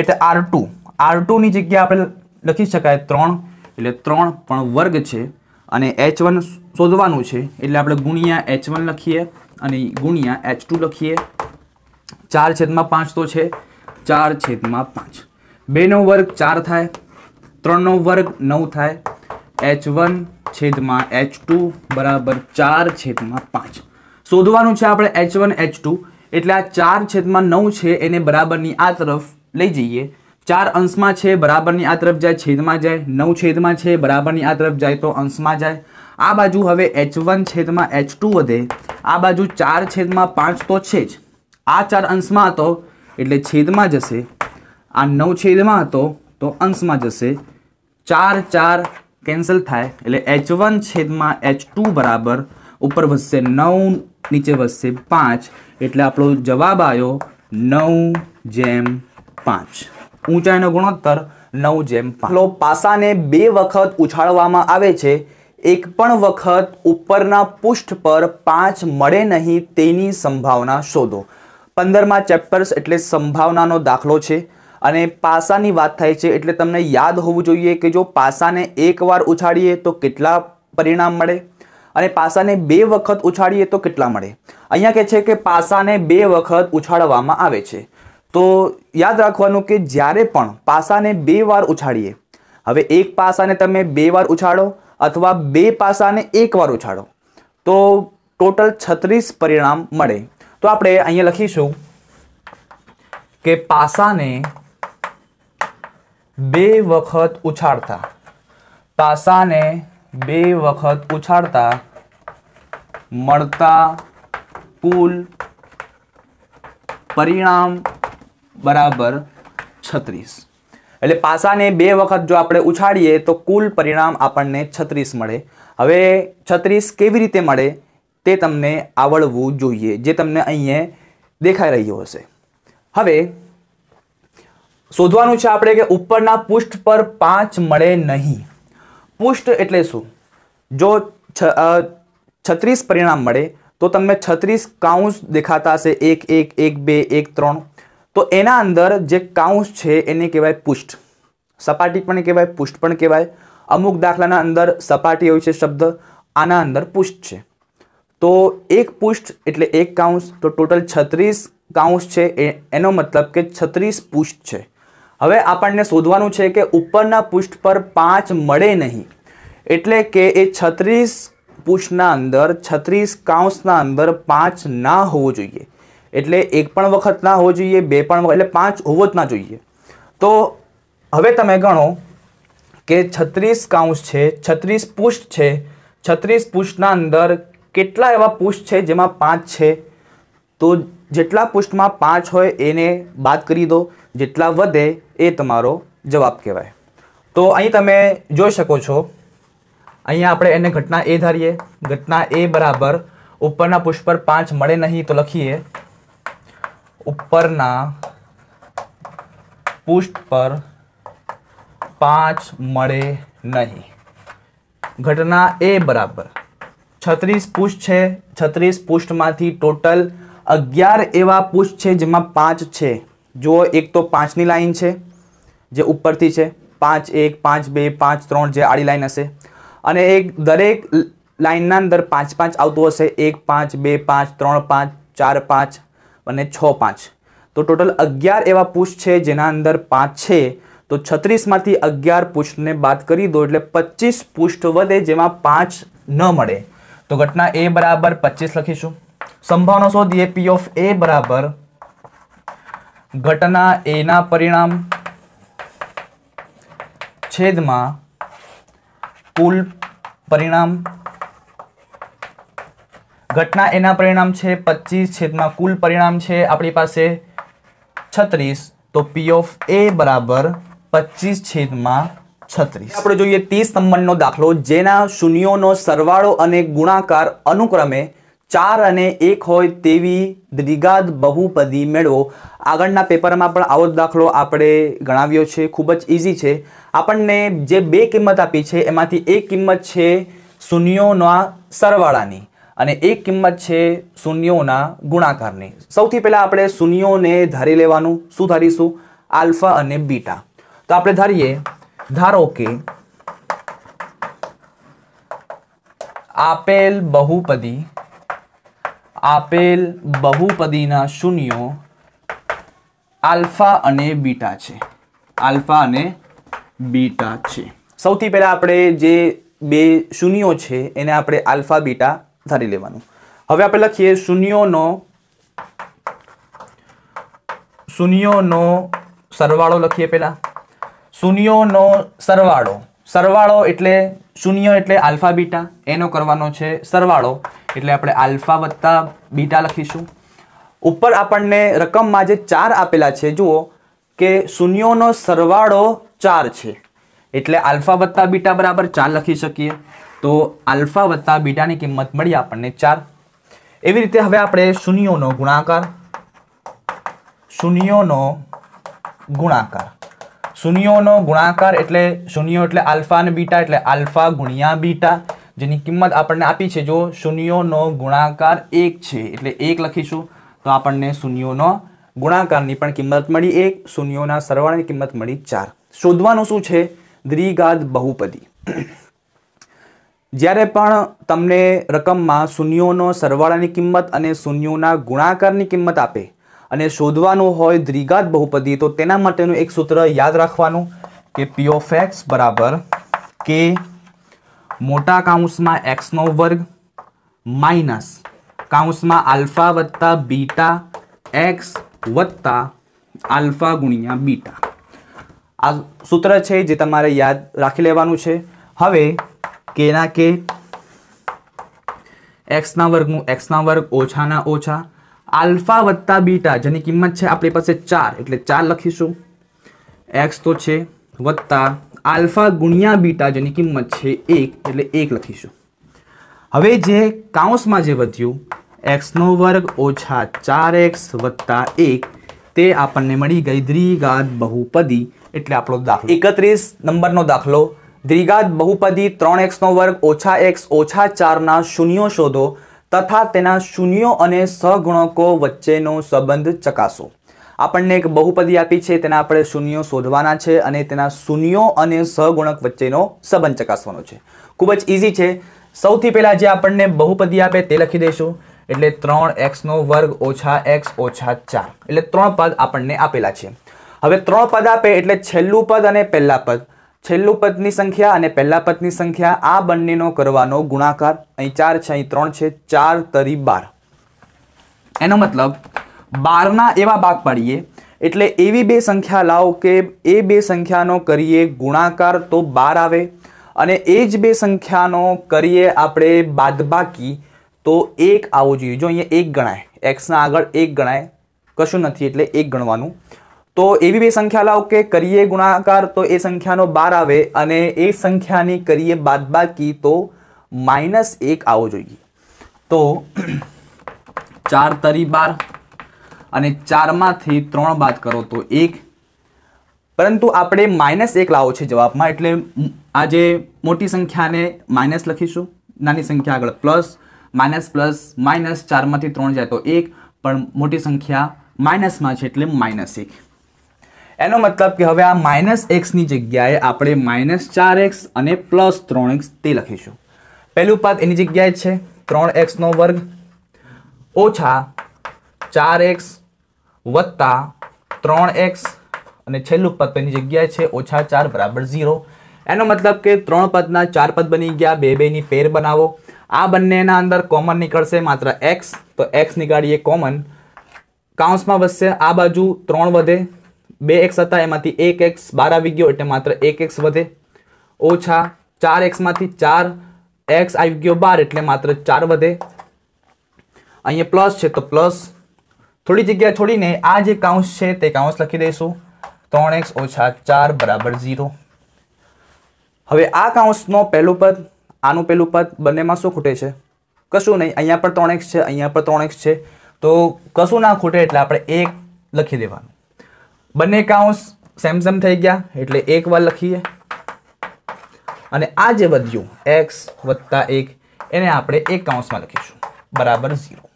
એટલે આર ટુ આર ટુની જગ્યા આપણે લખી શકાય ત્રણ એટલે ત્રણ પણ વર્ગ છે અને એચ વન શોધવાનું છે એટલે આપણે ગુણિયા એચ વન લખીએ અને ગુણિયા એચ ટુ લખીએ ચાર છેદમાં પાંચ તો છે ચાર છેદમાં પાંચ બેનો વર્ગ ચાર થાય ત્રણનો વર્ગ નવ થાય એચ વન છેદમાં એચ ટુ બરાબર ચાર છેદમાં પાંચ શોધવાનું છે આપણે એચ વન એચ ટુ એટલે આ ચાર છેદમાં નવ છે એને બરાબરની આ તરફ લઈ જઈએ ચાર અંશમાં છે બરાબરની આ તરફ જાય છેદમાં જાય નવ છેદમાં છે બરાબરની આ તરફ જાય તો અંશમાં જાય આ બાજુ હવે એચ વન છેદમાં એચ ટુ વધે આ બાજુ ચાર છેદમાં પાંચ તો છે જ આ ચાર અંશમાં હતો એટલે છેદમાં જશે આ નવ છેદમાં હતો તો અંશમાં જશે ચાર ચાર કેન્સલ થાય એટલે એચ વન છેદમાં એચ ટુ બરાબર ઉપર વધશે નવ નીચે વધશે પાંચ એટલે આપણો જવાબ આવ્યો નવ જેમ પાંચ ઊંચાઈનો ગુણોત્તર નવ જેમ પાંચ પાસાને બે વખત ઉછાળવામાં આવે છે એક પણ વખત ઉપરના પૃષ્ઠ પર પાંચ મળે નહીં તેની સંભાવના શોધો પંદરમાં ચેપ્ટર્સ એટલે સંભાવનાનો દાખલો છે અને પાસાની વાત થાય છે એટલે તમને યાદ હોવું જોઈએ કે જો પાસાને એકવાર ઉછાળીએ તો કેટલા પરિણામ મળે અને પાસાને બે વખત ઉછાળીએ તો કેટલા મળે અહીંયા કહે છે કે પાસાને બે વખત ઉછાળવામાં આવે છે તો યાદ રાખવાનું કે જ્યારે પણ પાસાને બે વાર ઉછાળીએ હવે એક પાસાને તમે બે વાર ઉછાળો અથવા બે પાસાને એક વાર ઉછાળો તો ટોટલ છત્રીસ પરિણામ મળે તો આપણે અહીંયા લખીશું કે પાસાને બે વખત ઉછાળતા તાસાને બે વખત ઉછાળતા મળતા કુલ પરિણામ બરાબર છત્રીસ એટલે પાસાને બે વખત જો આપણે ઉછાળીએ તો કુલ પરિણામ આપણને છત્રીસ મળે હવે છત્રીસ કેવી રીતે મળે તે તમને આવડવું જોઈએ જે તમને અહીંયા દેખાઈ રહ્યું હશે હવે શોધવાનું છે આપણે કે ઉપરના પૃષ્ઠ પર પાંચ મળે નહીં પુષ્ઠ એટલે શું જો છત્રીસ પરિણામ મળે તો તમને છત્રીસ કાઉન્સ દેખાતા હશે એક એક એક બે એક ત્રણ તો એના અંદર જે કાઉન્સ છે એને કહેવાય પુષ્ઠ સપાટી પણ કહેવાય પુષ્ઠ પણ કહેવાય અમુક દાખલાના અંદર સપાટી હોય છે શબ્દ આના અંદર પુષ્ટ છે તો એક પુષ્ઠ એટલે એક કાઉન્સ તો ટોટલ છત્રીસ કાઉન્સ છે એનો મતલબ કે છત્રીસ પુષ્ઠ છે હવે આપણને શોધવાનું છે કે ઉપરના પૃષ્ઠ પર પાંચ મળે નહીં એટલે કે એ છત્રીસ પૃષ્ઠના અંદર છત્રીસ કાઉન્સના અંદર પાંચ ના હોવો જોઈએ એટલે એક પણ વખત ના હોવો જોઈએ બે પણ એટલે પાંચ હોવો જ ના જોઈએ તો હવે તમે ગણો કે છત્રીસ કાઉન્સ છે છત્રીસ પૃષ્ઠ છે છત્રીસ પૃષ્ઠના અંદર કેટલા એવા પૃષ્ઠ છે જેમાં પાંચ છે તો જેટલા પૃષ્ઠમાં પાંચ હોય એને બાદ કરી દો જેટલા વધે એ તમારો જવાબ કહેવાય તો અહીં તમે જોઈ શકો છો અહીંયા આપણે એને ઘટના એ ધારીએ ઘટના એ બરાબર ઉપરના પુષ્પ પર પાંચ મળે નહીં તો લખીએ ઉપરના પુષ્પ પર પાંચ મળે નહીં ઘટના એ બરાબર છત્રીસ પુષ્ટ છે છત્રીસ પુષ્ટમાંથી ટોટલ અગિયાર એવા પુષ્ટ છે જેમાં પાંચ છે જો એક તો પાંચની લાઈન છે જે ઉપરથી છે પાંચ એક પાંચ બે પાંચ ત્રણ જે આડી લાઈન હશે અને એક દરેક લાઇનના અંદર પાંચ પાંચ આવતું હશે એક પાંચ બે પાંચ ત્રણ પાંચ ચાર પાંચ અને છ પાંચ તો ટોટલ અગિયાર એવા પુશ છે જેના અંદર પાંચ છે તો છત્રીસમાંથી અગિયાર પુષ્ઠને બાદ કરી દો એટલે પચીસ પુષ્ઠ વધે જેમાં પાંચ ન મળે તો ઘટના એ બરાબર પચીસ લખીશું સંભાવના શોધીએ પી ઓફ એ બરાબર ઘટના એના પરિણામ છેદમાં કુલ પરિણામ ઘટના એના પરિણામ છે પચીસ છેદમાં કુલ પરિણામ છે આપણી પાસે છત્રીસ તો પી ઓફ એ બરાબર પચીસ છેદમાં છત્રીસ આપણે જોઈએ ત્રીસ નંબરનો દાખલો જેના શૂન્યોનો સરવાળો અને ગુણાકાર અનુક્રમે ચાર અને એક હોય તેવી દ્રિગાદ બહુપદી મેળવો આગળના પેપરમાં પણ આવો જ દાખલો આપણે ગણાવ્યો છે ખૂબ જ ઇઝી છે આપણને જે બે કિંમત આપી છે એમાંથી એક કિંમત છે શૂન્યોના સરવાળાની અને એક કિંમત છે શૂન્યોના ગુણાકારની સૌથી પહેલાં આપણે શૂન્યોને ધારી લેવાનું શું ધારીશું આલ્ફા અને બીટા તો આપણે ધારીએ ધારો કે આપેલ બહુપદી આપેલ બહુપદીના શૂન્યો આલ્ફા અને બીટા છે આલ્ફા અને બીટા છે સૌથી પહેલાં આપણે જે બે શૂન્યો છે એને આપણે આલ્ફા બીટા ધારી લેવાનું હવે આપણે લખીએ શૂન્યોનો શૂન્યોનો સરવાળો લખીએ પહેલાં શૂન્યોનો સરવાળો સરવાળો એટલે શૂન્ય એટલે આલ્ફા બીટા એનો કરવાનો છે સરવાળો એટલે આપણે આલ્ફા વત્તા બીટા લખીશું ઉપર આપણને રકમમાં જે ચાર આપેલા છે જુઓ કે શૂન્યોનો સરવાળો ચાર છે એટલે આલ્ફા વત્તા બીટા બરાબર ચાર લખી શકીએ તો આલ્ફા વત્તા બીટાની કિંમત મળી આપણને ચાર એવી રીતે હવે આપણે શૂન્યોનો ગુણાકાર શૂન્યોનો ગુણાકાર શૂન્યોનો ગુણાકાર એટલે શૂન્યો એટલે આલ્ફા અને બીટા એટલે આલ્ફા ગુણ્યા બીટા જેની કિંમત આપણને આપી છે જો શૂન્યોનો ગુણાકાર એક છે એટલે એક લખીશું તો આપણને શૂન્યોનો ગુણાકારની પણ કિંમત મળી એક શૂન્યોના સરવાળાની કિંમત મળી ચાર શોધવાનું શું છે દ્વિઘાત બહુપદી જ્યારે પણ તમને રકમમાં શૂન્યોનો સરવાળાની કિંમત અને શૂન્યોના ગુણાકારની કિંમત આપે અને શોધવાનું હોય દ્વિઘાત બહુપદી તો તેના માટેનું એક સૂત્ર યાદ રાખવાનું કે પી ઓફ એક્સ બરાબર કે મોટા કાઉન્સમાં એક્સનો વર્ગ માઇનસ કાઉન્સમાં આલ્ફા વત્તા બીટા એક્સ વત્તા આલ્ફા ગુણ્યા બીટા આ સૂત્ર છે જે તમારે યાદ રાખી લેવાનું છે હવે કેના કે એક્સના વર્ગનું એક્સના વર્ગ ઓછાના ઓછા આલ્ફા વત્તા બીટા જેની કિંમત છે આપણી પાસે ચાર એટલે ચાર લખીશું એક્સ તો છે વત્તા આલ્ફા ગુણ્યા બીટા જેની કિંમત છે એક એટલે એક લખીશું હવે જે કાઉન્સમાં જે વધ્યું એક્સનો વર્ગ ઓછા ચાર એક્સ વત્તા એક તે આપણને મળી ગઈ દ્રિગાત બહુપદી એટલે આપણો દાખલો એકત્રીસ નંબરનો દાખલો દ્વિઘાત બહુપદી ત્રણ એક્સનો વર્ગ ઓછા એક્સ ઓછા ચારના શૂન્યો શોધો તથા તેના શૂન્યો અને સહગુણકો વચ્ચેનો સંબંધ ચકાસો આપણને એક બહુપદી આપી છે તેના આપણે શૂન્યો શોધવાના છે અને તેના શૂન્યો અને સહગુણક વચ્ચેનો સંબંધ ચકાસવાનો છે ખૂબ જ ઇઝી છે સૌથી પહેલાં જે આપણને બહુપદી આપે તે લખી દઈશું એટલે ત્રણ એક્સનો વર્ગ ઓછા એક્સ ઓછા ચાર એટલે ત્રણ પદ આપણને આપેલા છે હવે ત્રણ પદ આપે એટલે છેલ્લું પદ અને પહેલાં પદ છેલ્લું પદની સંખ્યા અને પહેલા પદની સંખ્યા આ બંનેનો કરવાનો ગુણાકાર અહીં ચાર છે અહીં ત્રણ છે ચાર તરી બાર એનો મતલબ બારના એવા ભાગ પાડીએ એટલે એવી બે સંખ્યા લાવો કે એ બે સંખ્યાનો કરીએ ગુણાકાર તો બાર આવે અને એ જ બે સંખ્યાનો કરીએ આપણે બાદબાકી તો એક આવો જોઈએ જો અહીંયા એક ગણાય એક્સના આગળ એક ગણાય કશું નથી એટલે એક ગણવાનું તો એવી બે સંખ્યા લાવો કે કરીએ ગુણાકાર તો એ સંખ્યાનો બાર આવે અને એ સંખ્યાની કરીએ બાદબાકી તો માઇનસ એક આવવો જોઈએ તો ચાર તરી બાર અને ચારમાંથી ત્રણ બાદ કરો તો એક પરંતુ આપણે માઇનસ એક લાવો છે જવાબમાં એટલે આજે મોટી સંખ્યાને માઇનસ લખીશું નાની સંખ્યા આગળ પ્લસ માઇનસ પ્લસ માઇનસ ચારમાંથી ત્રણ જાય તો એક પણ મોટી સંખ્યા માઇનસમાં છે એટલે માઇનસ એક એનો મતલબ કે હવે આ માઇનસ એક્સની જગ્યાએ આપણે માઇનસ ચાર એક્સ અને પ્લસ ત્રણ એક્સ તે લખીશું પહેલું પદ એની જગ્યાએ છે ત્રણ એક્સનો વર્ગ ઓછા ચાર એક્સ વત્તા ત્રણ એક્સ અને છેલ્લું પદ તેની જગ્યાએ છે ઓછા ચાર બરાબર ઝીરો એનો મતલબ કે ત્રણ પદના ચાર પદ બની ગયા બે બેની પેર બનાવો આ બંનેના અંદર કોમન નીકળશે માત્ર એક્સ તો એક્સ નીકાળીએ કોમન કાઉન્સમાં વધશે આ બાજુ ત્રણ વધે બે એક્સ હતા એમાંથી એક એક્સ બાર આવી ગયો એટલે માત્ર એક એક્સ વધે ઓછા ચાર એક્સમાંથી ચાર એક્સ આવી ગયો બાર એટલે માત્ર ચાર વધે અહીંયા પ્લસ છે તો પ્લસ થોડી જગ્યા છોડીને આ જે કાઉન્સ છે તે કાઉન્સ લખી દઈશું ત્રણ એક્સ ઓછા ચાર બરાબર ઝીરો હવે આ કાઉન્સનો પહેલું પદ આનું પહેલું પદ બંનેમાં શું ખૂટે છે કશું નહીં અહીંયા પર ત્રણ છે અહીંયા પર ત્રણ એક્સ છે તો કશું ના ખૂટે એટલે આપણે એક લખી દેવાનું બંને કાઉન્સ સેમ સેમ થઈ ગયા એટલે એક વાર લખીએ અને આ જે વધ્યું એક્સ વત્તા એક એને આપણે એક કાઉન્સમાં લખીશું બરાબર ઝીરો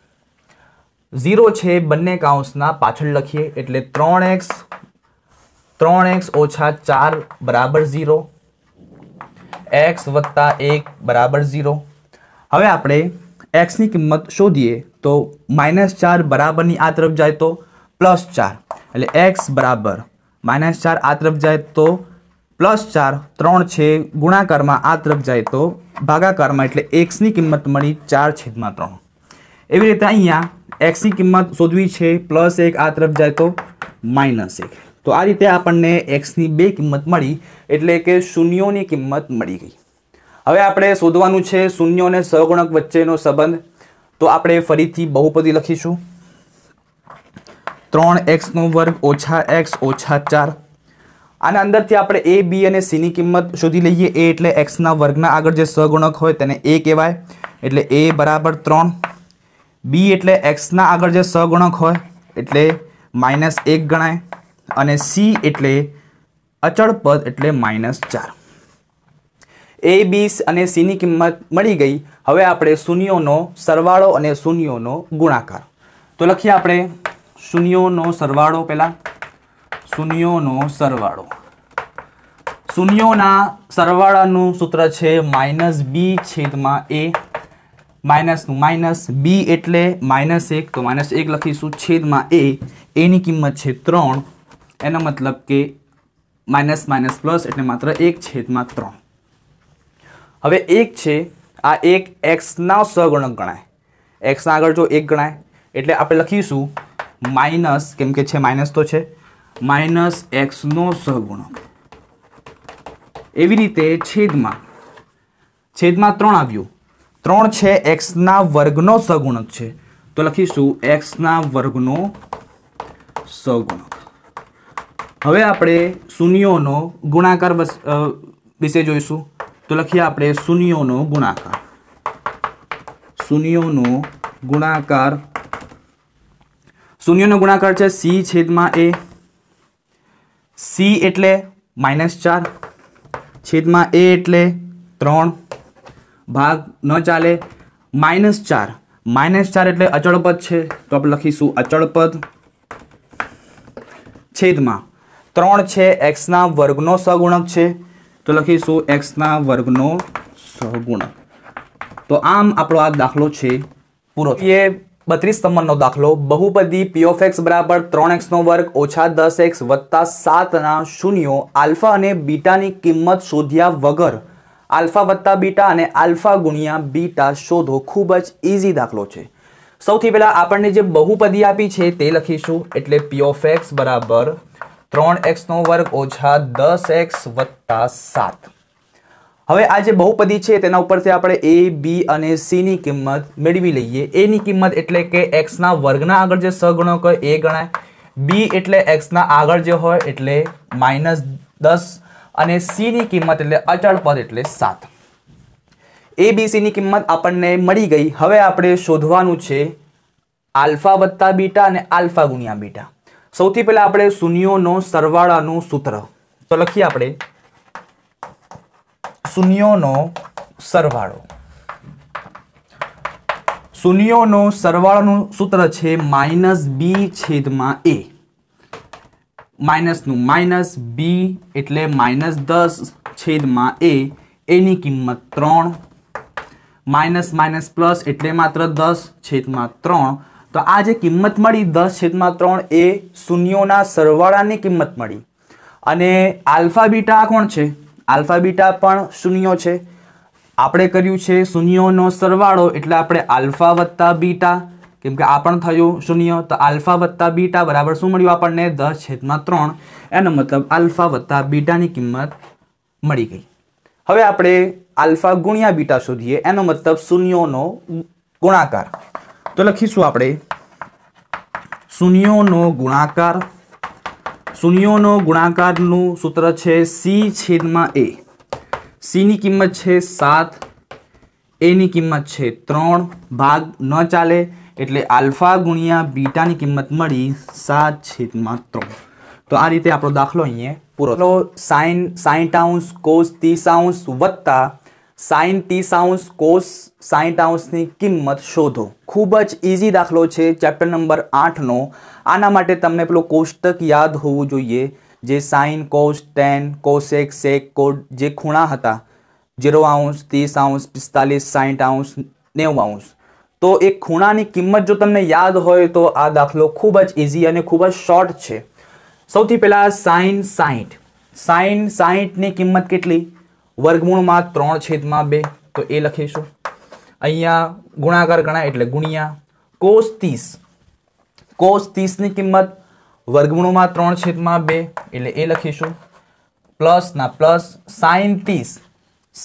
ઝીરો છે બંને કાઉન્સના પાછળ લખીએ એટલે ત્રણ એક્સ ત્રણ એક્સ ઓછા ચાર બરાબર ઝીરો એક્સ વત્તા એક બરાબર ઝીરો હવે આપણે એક્સની કિંમત શોધીએ તો માઇનસ ચાર બરાબરની આ તરફ જાય તો પ્લસ ચાર એટલે એક્સ બરાબર માઇનસ ચાર આ તરફ જાય તો પ્લસ ચાર ત્રણ છે ગુણાકારમાં આ તરફ જાય તો ભાગાકારમાં એટલે એક્સની કિંમત મળી ચાર છેદમાં ત્રણ એવી રીતે અહીંયા એક્સની કિંમત શોધવી છે પ્લસ એક આ તરફ જાય તો માઇનસ એક તો આ રીતે આપણને એક્સની બે કિંમત મળી એટલે કે શૂન્યોની કિંમત મળી ગઈ હવે આપણે શોધવાનું છે શૂન્ય અને સહગુણક વચ્ચેનો સંબંધ તો આપણે ફરીથી બહુપદી લખીશું ત્રણ એક્સનો વર્ગ ઓછા એક્સ ઓછા ચાર આના અંદરથી આપણે એ બી અને સીની કિંમત શોધી લઈએ એ એટલે એક્સના વર્ગના આગળ જે સગુણક હોય તેને એ કહેવાય એટલે એ બરાબર ત્રણ બી એટલે એક્સના આગળ જે સગુણક હોય એટલે માઇનસ એક ગણાય અને સી એટલે અચળ પદ એટલે માઇનસ ચાર એ બી અને સીની કિંમત મળી ગઈ હવે આપણે શૂન્યોનો સરવાળો અને શૂન્યોનો ગુણાકાર તો લખીએ આપણે શૂન્યોનો સરવાળો પહેલાં શૂન્યોનો સરવાળો શૂન્યોના સરવાળાનું સૂત્ર છે માઇનસ બી છેદમાં એ માઇનસનું માઇનસ બી એટલે માઇનસ એક તો માઇનસ એક લખીશું છેદમાં એ એની કિંમત છે ત્રણ એનો મતલબ કે માઇનસ માઇનસ પ્લસ એટલે માત્ર એક છેદમાં ત્રણ હવે એક છે આ એક એક્સના સગુણક ગણાય એક્સના આગળ જો એક ગણાય એટલે આપણે લખીશું માઇનસ કેમ કે છે માઇનસ તો છે માઇનસ એક્સનો સહગુણક એવી રીતે છેદમાં છેદમાં ત્રણ આવ્યું ત્રણ છે એક્સના વર્ગનો સગુણક છે તો લખીશું એક્સના વર્ગનો સગુણક હવે આપણે શૂન્યોનો ગુણાકાર વિશે જોઈશું તો લખીએ આપણે શૂન્યોનો ગુણાકાર શૂન્યોનો ગુણાકાર શૂન્યોનો ગુણાકાર છે સી છેદમાં એ સી એટલે માઇનસ ચાર છેદમાં એ એટલે ત્રણ ભાગ ન ચાલે માઇનસ ચાર માઇનસ ચાર એટલે અચળપદ છે તો આપણે લખીશું અચળપદ છેદમાં ત્રણ છે એક્સના વર્ગનો સગુણક છે તો લખીશું એક્સના વર્ગનો સગુણક તો આમ આપણો આ દાખલો છે પૂરો એ બત્રીસ નંબરનો દાખલો બહુપદી પી ઓફ એક્સ બરાબર ત્રણ એક્સનો વર્ગ ઓછા દસ એક્સ વત્તા સાતના શૂન્યો આલ્ફા અને બીટાની કિંમત શોધ્યા વગર આલ્ફા વત્તા બીટા અને આલ્ફા ગુણ્યા બીટા શોધો ખૂબ જ ઇઝી દાખલો છે સૌથી પહેલાં આપણને જે બહુપદી આપી છે તે લખીશું એટલે પી ઓફ એક્સ બરાબર ત્રણ એક્સનો વર્ગ ઓછા દસ એક્સ વત્તા સાત હવે આ જે બહુપદી છે તેના ઉપરથી આપણે એ બી અને સીની કિંમત મેળવી લઈએ એની કિંમત એટલે કે એક્સના વર્ગના આગળ જે સગુણક હોય એ ગણાય બી એટલે એક્સના આગળ જે હોય એટલે માઇનસ દસ અને સીની કિંમત એટલે અચળ પદ એટલે સાત એ બી સીની કિંમત આપણને મળી ગઈ હવે આપણે શોધવાનું છે આલ્ફા વત્તા બીટા અને આલ્ફા ગુણ્યા બીટા સૌથી પહેલાં આપણે શૂન્યોનો સરવાળાનું સૂત્ર તો લખીએ આપણે શૂન્યોનો સરવાળો શૂન્યોનો સરવાળાનું સૂત્ર છે માઇનસ બી છેદમાં એ માઇનસનું માઇનસ બી એટલે માઇનસ દસ છેદમાં એ એની કિંમત ત્રણ માઇનસ માઇનસ પ્લસ એટલે માત્ર દસ છેદમાં ત્રણ તો આ જે કિંમત મળી દસ છેદમાં ત્રણ એ શૂન્યોના સરવાળાની કિંમત મળી અને આલ્ફા બીટા કોણ છે આલ્ફા બીટા પણ શૂન્યો છે આપણે કર્યું છે શૂન્યોનો સરવાળો એટલે આપણે આલ્ફા વત્તા બીટા કેમ કે આ પણ થયું શૂન્ય તો આલ્ફા વત્તા બીટા બરાબર શું મળ્યું આપણને દસ છેદમાં ત્રણ એનો મતલબ આલ્ફા વત્તા બીટાની કિંમત મળી ગઈ હવે આપણે આલ્ફા ગુણ્યા બીટા શોધીએ એનો મતલબ શૂન્યોનો ગુણાકાર તો લખીશું આપણે શૂન્યોનો ગુણાકાર શૂન્યોનો ગુણાકારનું સૂત્ર છે સી છેદમાં એ સીની કિંમત છે સાત એની કિંમત છે ત્રણ ભાગ ન ચાલે એટલે આલ્ફા ગુણ્યા બીટાની કિંમત મળી સાત છેદમાં ત્રણ તો આ રીતે આપણો દાખલો અહીંયા પૂરો તો સાઇન સાઈઠ આઉન્સ કોસ ત્રીસ આઉન્સ વત્તા સાઇન ત્રીસ આઉન્સ કોસ સાઈઠ આઉન્સની કિંમત શોધો ખૂબ જ ઇઝી દાખલો છે ચેપ્ટર નંબર આઠનો આના માટે તમને પેલો કોષ્ટક યાદ હોવું જોઈએ જે sine cos tan cosec sec cot જે ખૂણા હતા ઝીરો આઉન્સ ત્રીસ આઉન્સ પિસ્તાલીસ સાઇન્ટ આઉન્સ નેવું આઉન્સ તો એ ખૂણાની કિંમત જો તમને યાદ હોય તો આ દાખલો ખૂબ જ ઇઝી અને ખૂબ જ શોર્ટ છે સૌથી પહેલાં સાઇન સાહીઠ સાઇન સાહીઠની કિંમત કેટલી વર્ગમૂળમાં ત્રણ છેદમાં બે તો એ લખીશું અહીંયા ગુણાકાર ગણાય એટલે ગુણ્યા કોસ તીસ કોસ ત્રીસની કિંમત વર્ગમૂળમાં ત્રણ છેદમાં બે એટલે એ લખીશું પ્લસના પ્લસ સાઇન ત્રીસ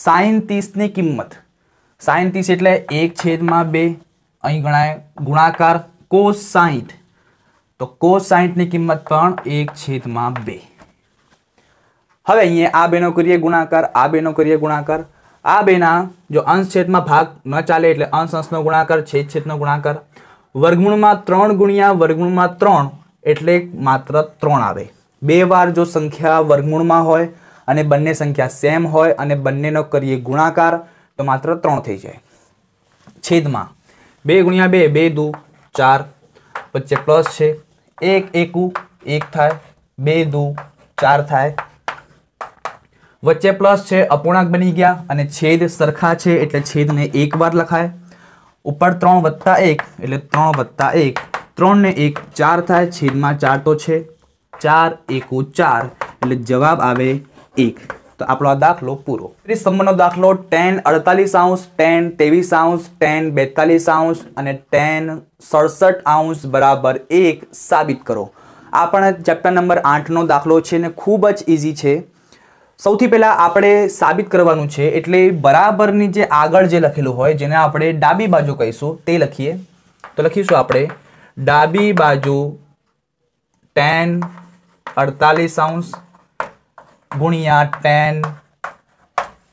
સાઇન ત્રીસની કિંમત સાઇન ત્રીસ એટલે એક છેદમાં બે અહીં ગણાય ગુણાકાર કોસ સાહીઠ તો કોસ સાહીઠની કિંમત પણ એક છેદમાં બે હવે અહીંયા આ બેનો કરીએ ગુણાકાર આ બેનો કરીએ ગુણાકાર આ બેના જો અંશ છેદમાં ભાગ ન ચાલે એટલે અંશ અંશનો ગુણાકાર છેદ છેદનો ગુણાકાર વર્ગમૂળમાં ત્રણ ગુણ્યા વર્ગમૂળમાં ત્રણ એટલે માત્ર ત્રણ આવે બે વાર જો સંખ્યા વર્ગમૂળમાં હોય અને બંને સંખ્યા સેમ હોય અને બંનેનો કરીએ ગુણાકાર તો માત્ર ત્રણ થઈ જાય છેદમાં બે ગુણ્યા બે બે દુ ચાર વચ્ચે પ્લસ છે એક એકુ એક થાય બે દુ ચાર થાય વચ્ચે પ્લસ છે અપૂર્ણાંક બની ગયા અને છેદ સરખા છે એટલે છેદને એક વાર લખાય ઉપર ત્રણ વત્તા એક એટલે ત્રણ વત્તા એક ત્રણને એક ચાર થાય છેદમાં ચાર તો છે ચાર એકુ ચાર એટલે જવાબ આવે એક તો આપણો આ દાખલો પૂરો ત્રીસ નંબરનો દાખલો ટેન અડતાલીસ આઉન્સ ટેન ત્રેવીસ આઉન્સ ટેન બેતાલીસ આઉન્સ અને ટેન સડસઠ આઉન્સ બરાબર એક સાબિત કરો આ પણ ચેપ્ટર નંબર આઠનો દાખલો છે ને ખૂબ જ ઇઝી છે સૌથી પહેલાં આપણે સાબિત કરવાનું છે એટલે બરાબરની જે આગળ જે લખેલું હોય જેને આપણે ડાબી બાજુ કહીશું તે લખીએ તો લખીશું આપણે ડાબી બાજુ ટેન અડતાલીસ આઉન્સ ગુણ્યા ટેન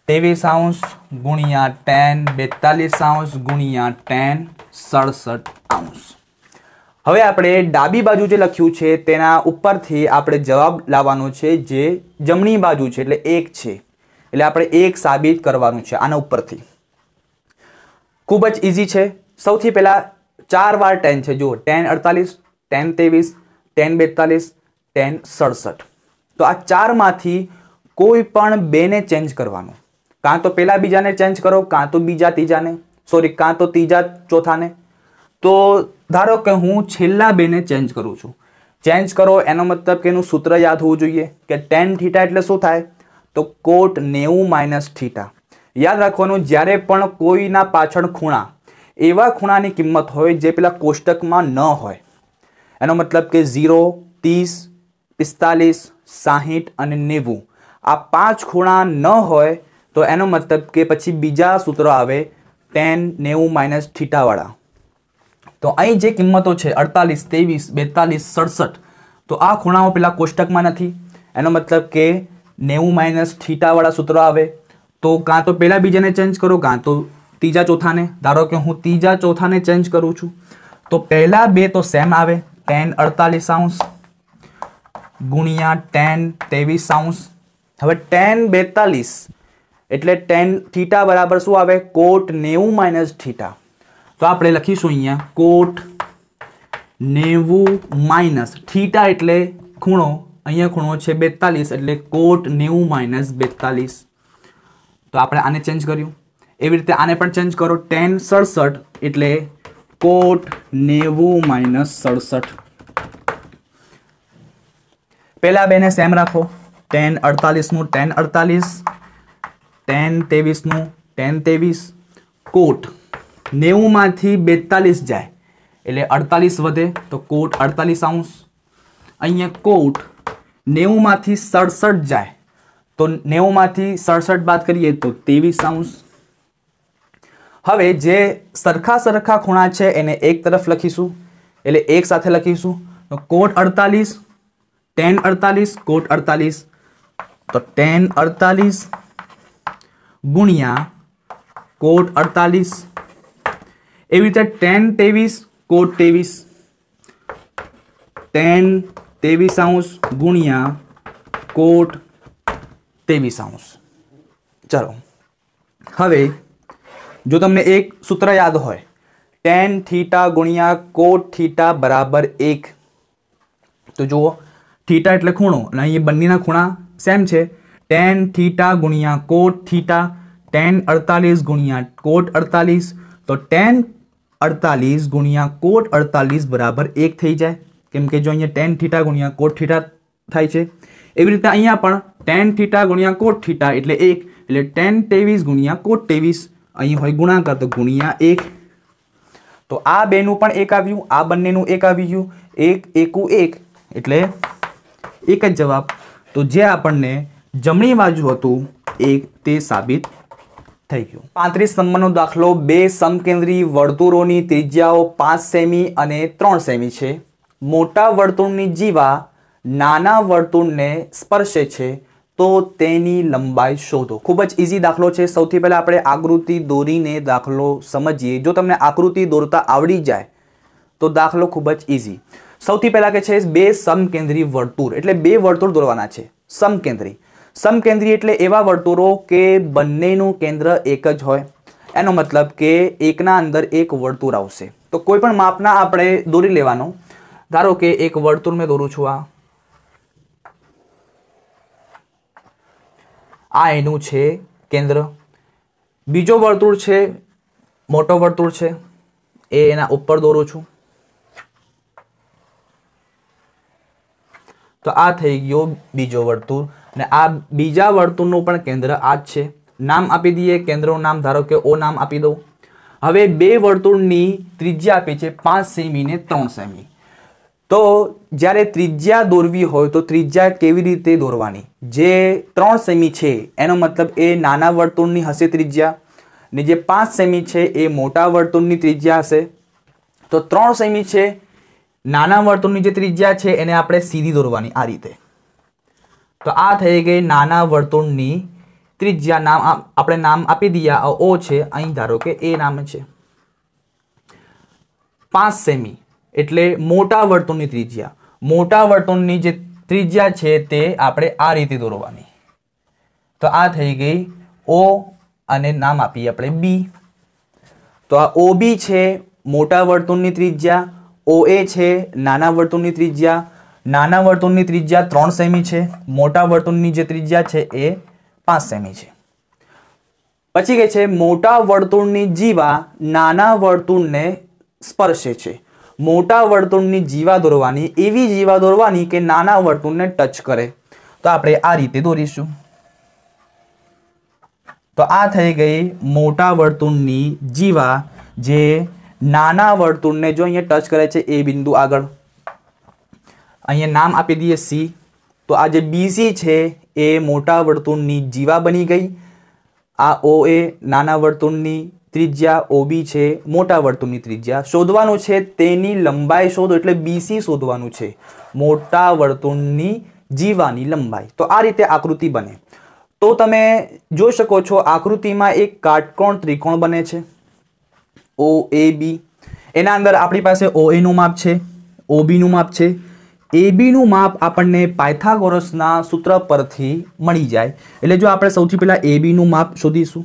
ત્રેવીસ આઉન્સ ગુણ્યા ટેન બેતાલીસ આઉન્સ ગુણ્યા ટેન સડસઠ આઉન્સ હવે આપણે ડાબી બાજુ જે લખ્યું છે તેના ઉપરથી આપણે જવાબ લાવવાનો છે જે જમણી બાજુ છે એટલે એક છે એટલે આપણે એક સાબિત કરવાનું છે આના ઉપરથી ખૂબ જ ઇઝી છે સૌથી પહેલાં ચાર વાર ટેન છે જુઓ ટેન અડતાલીસ ટેન ત્રેવીસ ટેન બેતાલીસ ટેન સડસઠ તો આ ચારમાંથી કોઈ પણ બેને ચેન્જ કરવાનું કાં તો પહેલાં બીજાને ચેન્જ કરો કાં તો બીજા ત્રીજાને સોરી કાં તો ત્રીજા ચોથાને તો ધારો કે હું છેલ્લા બેને ચેન્જ કરું છું ચેન્જ કરો એનો મતલબ કે એનું સૂત્ર યાદ હોવું જોઈએ કે ટેન થીટા એટલે શું થાય તો કોટ નેવું માઇનસ થીટા યાદ રાખવાનું જ્યારે પણ કોઈના પાછળ ખૂણા એવા ખૂણાની કિંમત હોય જે પેલા કોષ્ટકમાં ન હોય એનો મતલબ કે ઝીરો ત્રીસ પિસ્તાલીસ સાહીઠ અને નેવું આ પાંચ ખૂણા ન હોય તો એનો મતલબ કે પછી બીજા સૂત્રો આવે ટેન નેવું માઇનસ થીટાવાળા તો અહીં જે કિંમતો છે અડતાલીસ ત્રેવીસ બેતાલીસ સડસઠ તો આ ખૂણાઓ પેલા કોષ્ટકમાં નથી એનો મતલબ કે નેવું માઇનસ થીટાવાળા સૂત્રો આવે તો કાં તો પહેલાં બીજાને ચેન્જ કરો કાં તો ત્રીજા ચોથાને ધારો કે હું ત્રીજા ચોથાને ચેન્જ કરું છું તો પહેલાં બે તો સેમ આવે ટેન અડતાલીસ આઉન્સ ગુણ્યા ટેન ત્રેવીસ સાઉન્સ હવે ટેન બેતાલીસ એટલે ટેન થીટા બરાબર શું આવે કોટ નેવું માઇનસ થીટા તો આપણે લખીશું અહીંયા કોટ નેવું માઇનસ થીટા એટલે ખૂણો અહીંયા ખૂણો છે બેતાલીસ એટલે કોટ નેવું માઇનસ બેતાલીસ તો આપણે આને ચેન્જ કર્યું એવી રીતે આને પણ ચેન્જ કરો ટેન સડસઠ એટલે કોટ નેવું માઇનસ સડસઠ પહેલાં બેને સેમ રાખો ટેન અડતાલીસનું ટેન અડતાલીસ ટેન ત્રેવીસનું ટેન ત્રેવીસ કોટ નેવુંમાંથી બેતાલીસ જાય એટલે અડતાલીસ વધે તો કોટ અડતાલીસ આઉન્સ અહીંયા કોટ નેવુંમાંથી સડસઠ જાય તો નેવુંમાંથી સડસઠ બાદ કરીએ તો ત્રેવીસ આઉન્સ હવે જે સરખા સરખા ખૂણા છે એને એક તરફ લખીશું એટલે એક સાથે લખીશું તો કોટ અડતાલીસ टेन अड़तालीस कोट अड़तालीस तो टेन अड़तालीस गुणिया कोट अड़तालीस एवं रीते टेन तेवीस कोट तेवीस टेन तेवीस अंश गुणिया कोट तेवीस अंश चलो हम जो तुमने एक सूत्र याद हो टेन थीटा गुणिया कोट थीटा बराबर एक तो जुओ થીટા એટલે ખૂણો અને અહીંયા બંનેના ખૂણા સેમ છે ટેન થીટા ગુણ્યા કોટ થીટા ટેન અડતાલીસ ગુણ્યા કોટ અડતાલીસ તો ટેન અડતાલીસ ગુણ્યા કોટ અડતાલીસ બરાબર એક થઈ જાય કેમ કે જો અહીંયા ટેન થીટા ગુણ્યા કોટ થીટા થાય છે એવી રીતે અહીંયા પણ ટેન થીટા ગુણ્યા કોટ થીટા એટલે એક એટલે ટેન ત્રેવીસ ગુણ્યા કોટ ત્રેવીસ અહીં હોય ગુણાકાર તો ગુણ્યા એક તો આ બેનું પણ એક આવ્યું આ બંનેનું એક આવી ગયું એક એકું એક એટલે એક જ જવાબ તો જે આપણને જમણી બાજુ હતું એ તે સાબિત થઈ ગયું પાંત્રીસ નંબરનો દાખલો બે સમકેન્દ્રી વર્તુળોની ત્રિજ્યાઓ પાંચ સેમી અને ત્રણ સેમી છે મોટા વર્તુળની જીવા નાના વર્તુળને સ્પર્શે છે તો તેની લંબાઈ શોધો ખૂબ જ ઇઝી દાખલો છે સૌથી પહેલાં આપણે આકૃતિ દોરીને દાખલો સમજીએ જો તમને આકૃતિ દોરતા આવડી જાય તો દાખલો ખૂબ જ ઇઝી સૌથી પહેલાં કે છે બે સમકેન્દ્રી વર્તુળ એટલે બે વર્તુળ દોરવાના છે સમકેન્દ્રી સમકેન્દ્રી એટલે એવા વર્તુળો કે બંનેનું કેન્દ્ર એક જ હોય એનો મતલબ કે એકના અંદર એક વર્તુળ આવશે તો કોઈ પણ માપના આપણે દોરી લેવાનો ધારો કે એક વર્તુળ મેં દોરું છું આ આ એનું છે કેન્દ્ર બીજો વર્તુળ છે મોટો વર્તુળ છે એ એના ઉપર દોરું છું તો આ થઈ ગયો બીજો વર્તુળ અને આ બીજા વર્તુળનું પણ કેન્દ્ર આ જ છે નામ આપી દઈએ કેન્દ્રનું નામ ધારો કે ઓ નામ આપી દઉં હવે બે વર્તુળની ત્રિજ્યા આપી છે પાંચ સેમી ને ત્રણ સેમી તો જ્યારે ત્રિજ્યા દોરવી હોય તો ત્રિજ્યા કેવી રીતે દોરવાની જે ત્રણ સેમી છે એનો મતલબ એ નાના વર્તુળની હશે ત્રિજ્યા ને જે પાંચ સેમી છે એ મોટા વર્તુળની ત્રિજ્યા હશે તો ત્રણ સેમી છે નાના વર્તુળની જે ત્રિજ્યા છે એને આપણે સીધી દોરવાની આ રીતે તો આ થઈ ગઈ નાના વર્તુળની ત્રિજ્યા નામ આપણે નામ આપી દઈએ ઓ છે અહીં ધારો કે એ નામ છે પાંચ સેમી એટલે મોટા વર્તુળની ત્રિજ્યા મોટા વર્તુળની જે ત્રિજ્યા છે તે આપણે આ રીતે દોરવાની તો આ થઈ ગઈ ઓ અને નામ આપીએ આપણે બી તો આ ઓ બી છે મોટા વર્તુળની ત્રિજ્યા ઓએ છે નાના વર્તુળની ત્રિજ્યા નાના વર્તુળની ત્રિજ્યા ત્રણ સેમી છે મોટા વર્તુળની જે ત્રિજ્યા છે એ પાંચ સેમી છે પછી કે છે મોટા વર્તુળની જીવા નાના વર્તુળને સ્પર્શે છે મોટા વર્તુળની જીવા દોરવાની એવી જીવા દોરવાની કે નાના વર્તુળને ટચ કરે તો આપણે આ રીતે દોરીશું તો આ થઈ ગઈ મોટા વર્તુળની જીવા જે નાના વર્તુળને જો અહીંયા ટચ કરે છે એ બિંદુ આગળ અહીંયા નામ આપી દઈએ સી તો આ જે બીસી છે એ મોટા વર્તુળની જીવા બની ગઈ આ ઓ એ નાના વર્તુળની ત્રિજ્યા ઓબી છે મોટા વર્તુળની ત્રિજ્યા શોધવાનું છે તેની લંબાઈ શોધો એટલે બીસી શોધવાનું છે મોટા વર્તુળની જીવાની લંબાઈ તો આ રીતે આકૃતિ બને તો તમે જોઈ શકો છો આકૃતિમાં એક કાટકોણ ત્રિકોણ બને છે ઓ એ બી એના અંદર આપણી પાસે ઓ એનું માપ છે ઓ બીનું માપ છે એ બીનું માપ આપણને પાયથાગોરસના સૂત્ર પરથી મળી જાય એટલે જો આપણે સૌથી પહેલાં એ બીનું માપ શોધીશું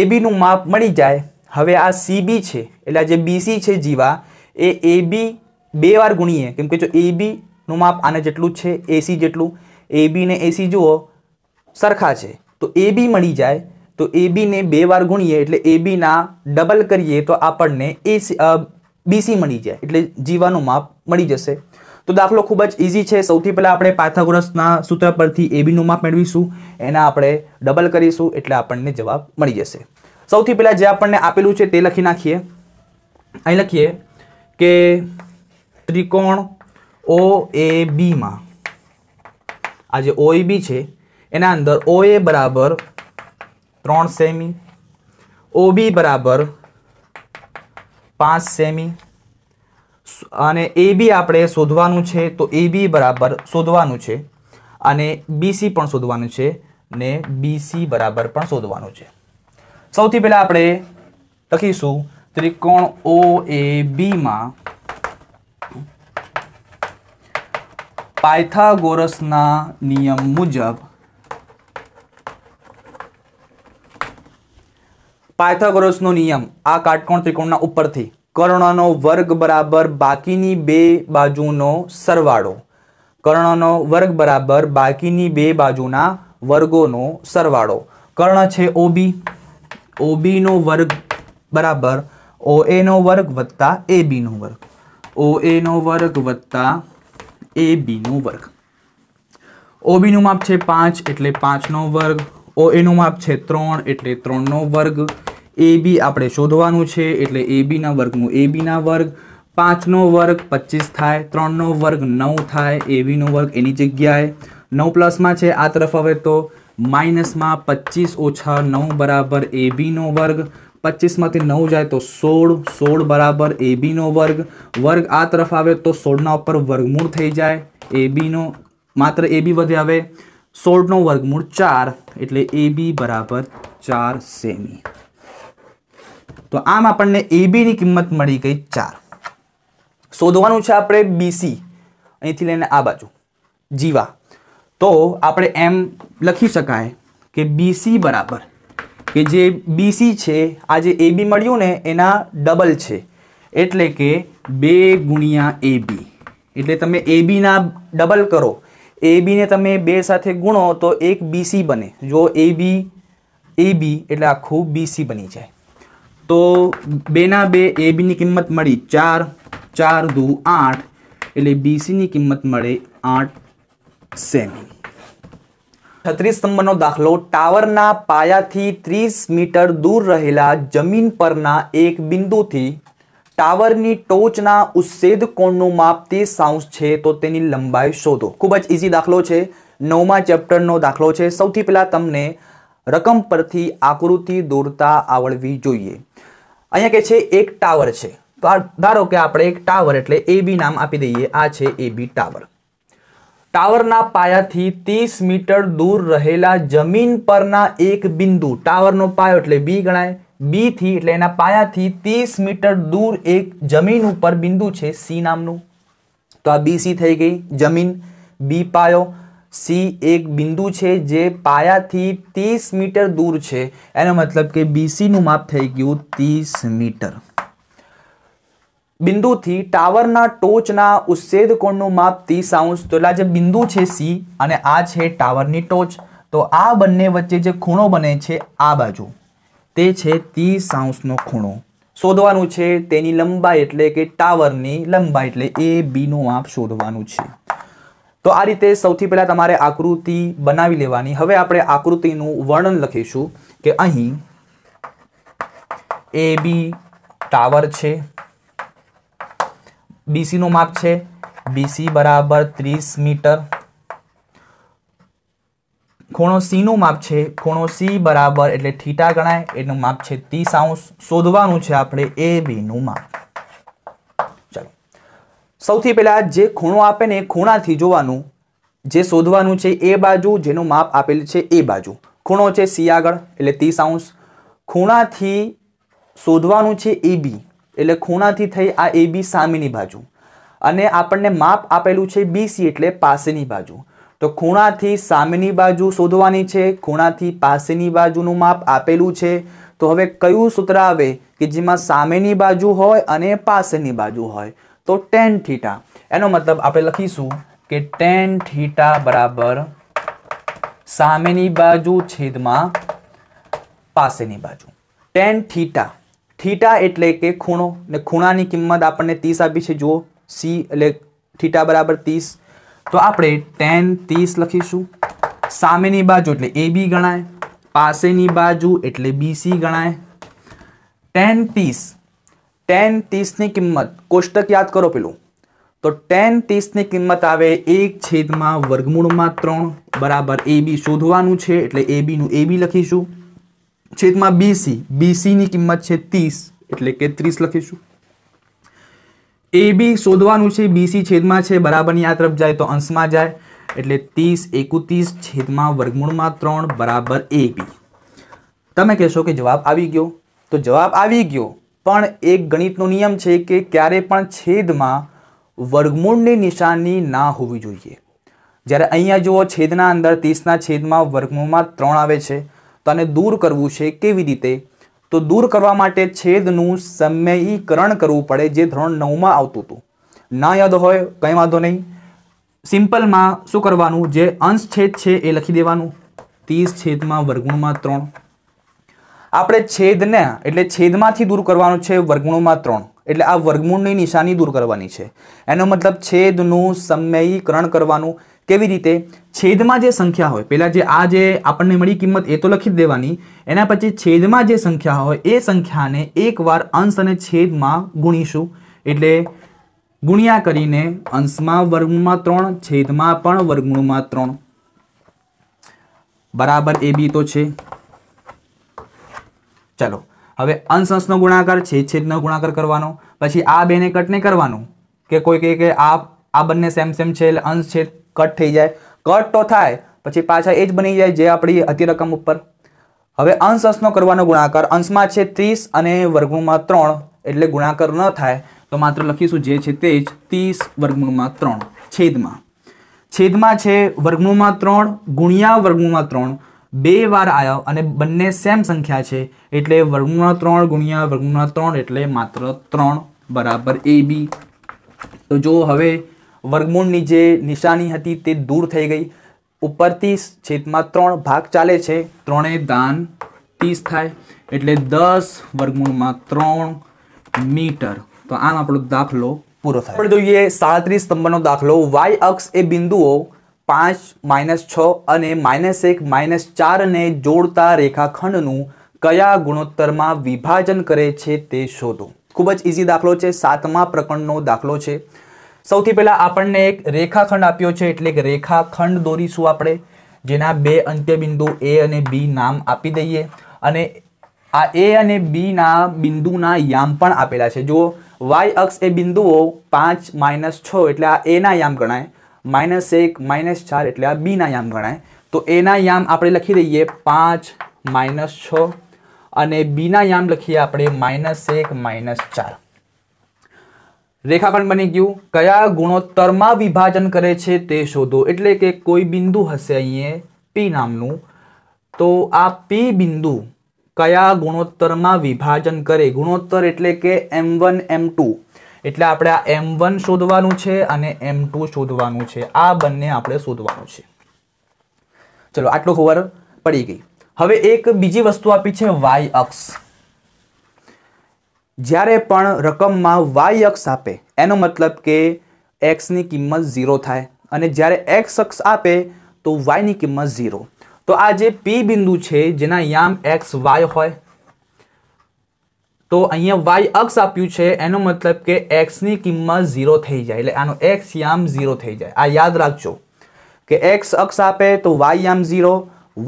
એ બીનું માપ મળી જાય હવે આ સીબી છે એટલે આ જે બીસી છે જીવા એ એ બી બે વાર ગુણીએ કેમ કે જો એ બીનું માપ આને જેટલું છે એસી જેટલું એ બી ને એસી જુઓ સરખા છે તો એ બી મળી જાય તો એબીને બે વાર ગુણીએ એટલે એબીના ડબલ કરીએ તો આપણને એ બીસી મળી જાય એટલે જીવાનું માપ મળી જશે તો દાખલો ખૂબ જ ઇઝી છે સૌથી પહેલાં આપણે પાથાગોરસના સૂત્ર પરથી એબીનું માપ મેળવીશું એના આપણે ડબલ કરીશું એટલે આપણને જવાબ મળી જશે સૌથી પહેલાં જે આપણને આપેલું છે તે લખી નાખીએ અહીં લખીએ કે ત્રિકોણ ઓ એ બીમાં આ જે ઓ છે એના અંદર ઓ એ બરાબર ત્રણ સેમી ઓબી બરાબર પાંચ સેમી અને એબી આપણે શોધવાનું છે તો એબી બરાબર શોધવાનું છે અને બીસી પણ શોધવાનું છે ને બીસી બરાબર પણ શોધવાનું છે સૌથી પહેલાં આપણે લખીશું ત્રિકોણ ઓ એ બીમાં પાયથાગોરસના નિયમ મુજબ પાયથાગોરસનો નિયમ આ કાટકોણ ત્રિકોણના ઉપરથી કર્ણનો વર્ગ બરાબર બાકીની બે બાજુનો સરવાળો કર્ણનો વર્ગ બરાબર બાકીની બે બાજુના વર્ગોનો સરવાળો કર્ણ છે ઓબી ઓબીનો વર્ગ બરાબર ઓ એનો વર્ગ વત્તા એ બીનો વર્ગ ઓ એનો વર્ગ વત્તા એ બીનો વર્ગ ઓબીનું માપ છે પાંચ એટલે પાંચનો વર્ગ ઓ એનું માપ છે ત્રણ એટલે ત્રણનો વર્ગ એ બી આપણે શોધવાનું છે એટલે એ બીના વર્ગનું એ બીના વર્ગ પાંચનો વર્ગ પચીસ થાય ત્રણનો વર્ગ નવ થાય એ બીનો વર્ગ એની જગ્યાએ નવ પ્લસમાં છે આ તરફ હવે તો માઇનસમાં પચીસ ઓછા નવ બરાબર એ બીનો વર્ગ પચીસમાંથી નવ જાય તો સોળ સોળ બરાબર એ બીનો વર્ગ વર્ગ આ તરફ આવે તો સોળના ઉપર વર્ગમૂળ થઈ જાય એ બીનો માત્ર એ બી વધે હવે સોળનો વર્ગમૂળ ચાર એટલે એ બી બરાબર ચાર સેમી તો આમ આપણને એબીની કિંમત મળી ગઈ ચાર શોધવાનું છે આપણે બીસી અહીંથી લઈને આ બાજુ જીવા તો આપણે એમ લખી શકાય કે બીસી બરાબર કે જે બીસી છે આ જે એબી મળ્યું ને એના ડબલ છે એટલે કે બે ગુણ્યા એબી એટલે તમે એબીના ડબલ કરો એબીને તમે બે સાથે ગુણો તો એક બીસી બને જો એબી એબી એટલે આખું બીસી બની જાય તો બેના બે એ બીની કિંમત મળી ચાર ચાર દુ આઠ એટલે બીસીની કિંમત મળે આઠ સેમી છત્રીસ નંબરનો દાખલો ટાવરના પાયાથી ત્રીસ મીટર દૂર રહેલા જમીન પરના એક બિંદુથી ટાવરની ટોચના ઉચ્છેદ કોણનું માપ તે સાઉન્સ છે તો તેની લંબાઈ શોધો ખૂબ જ ઇઝી દાખલો છે નવમા ચેપ્ટરનો દાખલો છે સૌથી પહેલાં તમને રકમ પરથી આકૃતિ દોરતા આવડવી જોઈએ અહીંયા કે છે એક ટાવર છે તો ધારો કે આપણે એક ટાવર એટલે એ બી નામ આપી દઈએ આ છે એ બી ટાવર ટાવરના પાયાથી ત્રીસ મીટર દૂર રહેલા જમીન પરના એક બિંદુ ટાવરનો પાયો એટલે બી ગણાય બીથી એટલે એના પાયાથી ત્રીસ મીટર દૂર એક જમીન ઉપર બિંદુ છે સી નામનું તો આ બી સી થઈ ગઈ જમીન બી પાયો સી એક બિંદુ છે જે પાયાથી ત્રીસ મીટર દૂર છે એનો મતલબ કે બીસીનું માપ થઈ ગયું ત્રીસ મીટર બિંદુથી ટાવરના ટોચના ઉચ્છેદ કોણનું માપ ત્રીસ આઉન્સ તો એટલે જે બિંદુ છે સી અને આ છે ટાવરની ટોચ તો આ બંને વચ્ચે જે ખૂણો બને છે આ બાજુ તે છે ત્રીસ આઉન્સનો ખૂણો શોધવાનું છે તેની લંબાઈ એટલે કે ટાવરની લંબાઈ એટલે એ બીનું માપ શોધવાનું છે તો આ રીતે સૌથી પહેલાં તમારે આકૃતિ બનાવી લેવાની હવે આપણે આકૃતિનું વર્ણન લખીશું કે અહીં એ બી ટાવર છે બીસીનો માપ છે બીસી બરાબર ત્રીસ મીટર ખૂણો સીનું માપ છે ખૂણો સી બરાબર એટલે થીટા ગણાય એનું માપ છે ત્રીસ આઉન્સ શોધવાનું છે આપણે એ બીનું માપ સૌથી પહેલાં જે ખૂણો આપે ને એ ખૂણાથી જોવાનું જે શોધવાનું છે એ બાજુ જેનું માપ આપેલું છે એ બાજુ ખૂણો છે સી આગળ એટલે ત્રીસ અંશ ખૂણાથી શોધવાનું છે એ બી એટલે ખૂણાથી થઈ આ એ બી સામેની બાજુ અને આપણને માપ આપેલું છે બી સી એટલે પાસેની બાજુ તો ખૂણાથી સામેની બાજુ શોધવાની છે ખૂણાથી પાસેની બાજુનું માપ આપેલું છે તો હવે કયું સૂત્ર આવે કે જેમાં સામેની બાજુ હોય અને પાસેની બાજુ હોય તો ટેન થીટા એનો મતલબ આપણે લખીશું કે ટેન થીટા બરાબર સામેની બાજુ છેદમાં પાસેની બાજુ ટેન થીટા થીટા એટલે કે ખૂણો ને ખૂણાની કિંમત આપણને ત્રીસ આપી છે જુઓ સી એટલે થીટા બરાબર ત્રીસ તો આપણે ટેન ત્રીસ લખીશું સામેની બાજુ એટલે એ બી ગણાય પાસેની બાજુ એટલે બીસી ગણાય ટેન ત્રીસ ટેન ત્રીસની કિંમત કોષ્ટક યાદ કરો પેલું તો ટેન ત્રીસની કિંમત આવે એક છેદમાં વર્ગમૂળમાં ત્રણ બરાબર એ શોધવાનું છે એટલે એ બીનું એ બી લખીશું છેદમાં બીસી બીસીની કિંમત છે ત્રીસ એટલે કે ત્રીસ લખીશું એ બી શોધવાનું છે બીસી છેદમાં છે બરાબરની આ તરફ જાય તો અંશમાં જાય એટલે ત્રીસ એકત્રીસ છેદમાં વર્ગમૂળમાં ત્રણ બરાબર એ બી તમે કહેશો કે જવાબ આવી ગયો તો જવાબ આવી ગયો પણ એક ગણિતનો નિયમ છે કે ક્યારે પણ છેદમાં વર્ગમૂળની નિશાની ના હોવી જોઈએ જ્યારે અહીંયા જુઓ છેદના અંદર ત્રીસના છેદમાં વર્ગમૂળમાં ત્રણ આવે છે તો આને દૂર કરવું છે કેવી રીતે તો દૂર કરવા માટે છેદનું સમયીકરણ કરવું પડે જે ધોરણ નવમાં આવતું હતું ના યાદ હોય કંઈ વાંધો નહીં સિમ્પલમાં શું કરવાનું જે અંશ છેદ છે એ લખી દેવાનું ત્રીસ છેદમાં વર્ગમૂળમાં ત્રણ આપણે છેદને એટલે છેદમાંથી દૂર કરવાનું છે વર્ગમૂળમાં ત્રણ એટલે આ વર્ગમૂળની નિશાની દૂર કરવાની છે એનો મતલબ છેદનું સમયીકરણ કરવાનું કેવી રીતે છેદમાં જે સંખ્યા હોય પહેલાં જે આ જે આપણને મળી કિંમત એ તો લખી જ દેવાની એના પછી છેદમાં જે સંખ્યા હોય એ સંખ્યાને એકવાર અંશ અને છેદમાં ગુણીશું એટલે ગુણ્યા કરીને અંશમાં વર્ગમૂળમાં ત્રણ છેદમાં પણ વર્ગમૂળમાં ત્રણ બરાબર એ બી તો છે ચલો હવે અંશ અંશનો ગુણાકાર છેદ છેદનો ગુણાકાર કરવાનો પછી આ બેને કટને કરવાનું કે કોઈ કહે કે આ આ બંને સેમ સેમ છે એટલે અંશ છેદ કટ થઈ જાય કટ તો થાય પછી પાછા એ જ બની જાય જે આપણી હતી રકમ ઉપર હવે અંશ અંશનો કરવાનો ગુણાકાર અંશમાં છે ત્રીસ અને વર્ગમૂળમાં ત્રણ એટલે ગુણાકાર ન થાય તો માત્ર લખીશું જે છે તે જ ત્રીસ વર્ગમૂળમાં ત્રણ છેદમાં છેદમાં છે વર્ગમૂળમાં ત્રણ ગુણ્યા વર્ગમૂળમાં ત્રણ બે વાર આવ્યો અને બંને સેમ સંખ્યા છે એટલે વર્ગમૂળમાં ત્રણ ગુણ્યા વર્ગમૂળમાં ત્રણ એટલે માત્ર ત્રણ બરાબર એ બી તો જો હવે વર્ગમૂળની જે નિશાની હતી તે દૂર થઈ ગઈ ઉપરથી છેદમાં ત્રણ ભાગ ચાલે છે ત્રણે દાન ત્રીસ થાય એટલે દસ વર્ગમૂળમાં ત્રણ મીટર તો આમ આપણો દાખલો પૂરો થાય આપણે જોઈએ સાડત્રીસ નંબરનો દાખલો વાય અક્ષ એ બિંદુઓ પાંચ માઇનસ છ અને માઇનસ એક માઇનસ ચારને જોડતા રેખાખંડનું કયા ગુણોત્તરમાં વિભાજન કરે છે તે શોધો ખૂબ જ ઇઝી દાખલો છે સાતમા પ્રકરણનો દાખલો છે સૌથી પહેલાં આપણને એક રેખાખંડ આપ્યો છે એટલે કે રેખાખંડ દોરીશું આપણે જેના બે અંત્યબિંદુ એ અને બી નામ આપી દઈએ અને આ એ અને બીના બિંદુના યામ પણ આપેલા છે જુઓ વાય અક્ષ એ બિંદુઓ પાંચ માઇનસ છ એટલે આ એના યામ ગણાય માઇનસ એક માઇનસ ચાર એટલે આ બીના યામ ગણાય તો એના યામ આપણે લખી દઈએ પાંચ માઇનસ છ અને બીના યામ લખીએ આપણે માઇનસ એક માઇનસ ચાર રેખાખંડ બની ગયું કયા ગુણોત્તરમાં વિભાજન કરે છે તે શોધો એટલે કે કોઈ બિંદુ હશે અહીંયા પી નામનું તો આ પી બિંદુ કયા ગુણોત્તરમાં વિભાજન કરે ગુણોત્તર એટલે કે એમ વન એમ ટુ એટલે આપણે આ એમ વન શોધવાનું છે અને એમ ટુ શોધવાનું છે આ બંને આપણે શોધવાનું છે ચલો આટલું ખબર પડી ગઈ હવે એક બીજી વસ્તુ આપી છે વાય અક્ષ જ્યારે પણ રકમમાં વાય અક્ષ આપે એનો મતલબ કે એક્સની કિંમત ઝીરો થાય અને જ્યારે એક્સ અક્ષ આપે તો વાયની કિંમત ઝીરો તો આ જે પી બિંદુ છે જેના યામ એક્સ વાય હોય તો અહીંયા વાય અક્ષ આપ્યું છે એનો મતલબ કે એક્સની કિંમત ઝીરો થઈ જાય એટલે આનો એક્સ યામ ઝીરો થઈ જાય આ યાદ રાખજો કે એક્સ અક્ષ આપે તો વાય યામ ઝીરો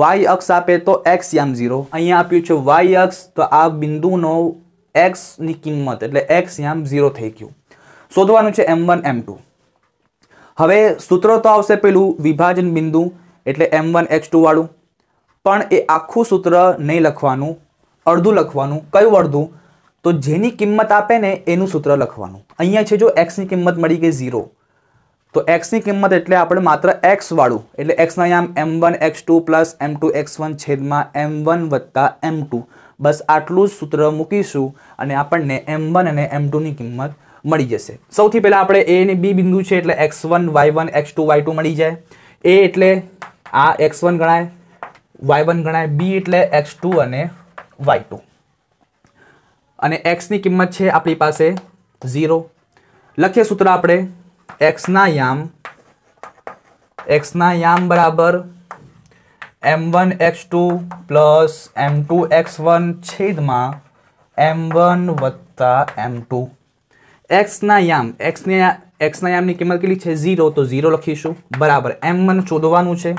વાય અક્ષ આપે તો એક્સ યામ ઝીરો અહીંયા આપ્યું છે વાય અક્ષ તો આ બિંદુનો એક્સની કિંમત એટલે એક્સ યામ ઝીરો થઈ ગયું શોધવાનું છે એમ વન એમ ટુ હવે સૂત્ર તો આવશે પેલું વિભાજન બિંદુ એટલે એમ વન એક્સ ટુવાળું પણ એ આખું સૂત્ર નહીં લખવાનું અડધું લખવાનું કયું અડધું તો જેની કિંમત આપે ને એનું સૂત્ર લખવાનું અહીંયા છે જો એક્સની કિંમત મળી ગઈ ઝીરો તો એક્સની કિંમત એટલે આપણે માત્ર એક્સ વાળું એટલે એક્સના અહીંયા M one x two plus M two x one છેદમાં એમ વન વત્તા એમ ટુ બસ આટલું જ સૂત્ર મૂકીશું અને આપણને એમ વન અને એમ ટુની કિંમત મળી જશે સૌથી પહેલાં આપણે એ અને બી બિંદુ છે એટલે x one y one x two y two મળી જાય એ એટલે આ એક્સ વન ગણાય વાય વન ગણાય બી એટલે એક્સ ટુ અને વાય ટુ અને એક્સની કિંમત છે આપણી પાસે ઝીરો લખીએ સૂત્ર આપણે એક્સના યામ એક્સના યામ બરાબર M one x two plus M two x one છેદમાં એમ વન વત્તા એમ ટુ એક્સના યામ એક્સને એક્સના યામની કિંમત કેટલી છે ઝીરો તો ઝીરો લખીશું બરાબર એમ વન શોધવાનું છે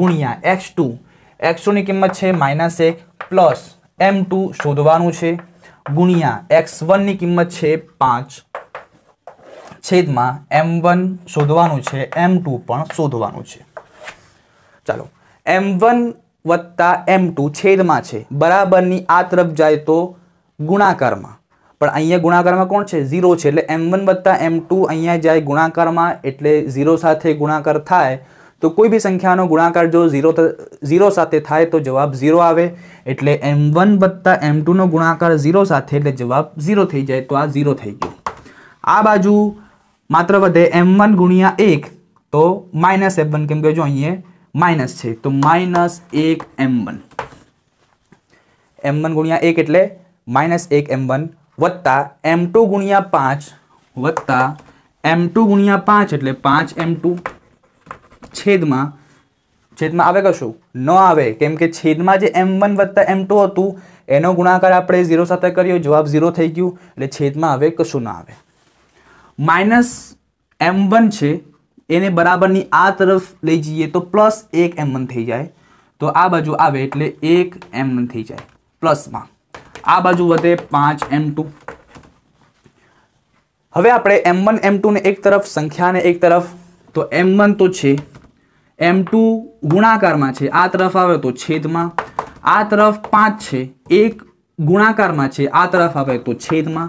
ગુણ્યા એક્સ ટુ એક્સ ટુની કિંમત છે માઇનસ એક પ્લસ એમ ટુ શોધવાનું છે ગુણ્યા એક્સ વન ની કિંમત છે પાંચ છેદમાં એમ વન શોધવાનું છે એમ ટુ પણ શોધવાનું છે ચાલો એમ વન વત્તા એમ ટુ છેદમાં છે બરાબરની આ તરફ જાય તો ગુણાકારમાં પણ અહીંયા ગુણાકારમાં કોણ છે ઝીરો છે એટલે એમ વન વત્તા એમ ટુ અહીંયા જાય ગુણાકારમાં એટલે ઝીરો સાથે ગુણાકાર થાય તો કોઈ બી સંખ્યાનો ગુણાકાર જો ઝીરો ઝીરો સાથે થાય તો જવાબ ઝીરો આવે એટલે એમ વન વત્તા એમ ટુનો ગુણાકાર ઝીરો સાથે એટલે જવાબ ઝીરો થઈ જાય તો આ ઝીરો થઈ ગયો આ બાજુ માત્ર વધે એમ વન ગુણ્યા એક તો માઇનસ એમ વન કેમ કે જો અહીંયા માઇનસ છે તો માઇનસ એક એમ વન એમ વન ગુણ્યા એક એટલે માઇનસ એક એમ વન વત્તા એમ ટુ ગુણ્યા પાંચ વત્તા એમ ટુ ગુણ્યા પાંચ એટલે પાંચ એમ ટુ છેદમાં છેદમાં આવે કશું ન આવે કેમ કે છેદમાં જે એમ વન વત્તા એમ ટુ હતું એનો ગુણાકાર આપણે ઝીરો સાથે કર્યો જવાબ ઝીરો થઈ ગયું એટલે છેદમાં હવે કશું ના આવે માઇનસ એમ વન છે એને બરાબરની આ તરફ લઈ જઈએ તો પ્લસ એક એમ વન થઈ જાય તો આ બાજુ આવે એટલે એક એમ વન થઈ જાય પ્લસમાં આ બાજુ વધે પાંચ એમ ટુ હવે આપણે એમ વન એમ ટુ ને એક તરફ સંખ્યાને એક તરફ તો એમ વન તો છે એમ ટુ ગુણાકારમાં છે આ તરફ આવે તો છેદમાં આ તરફ પાંચ છે એક ગુણાકારમાં છે આ તરફ આવે તો છેદમાં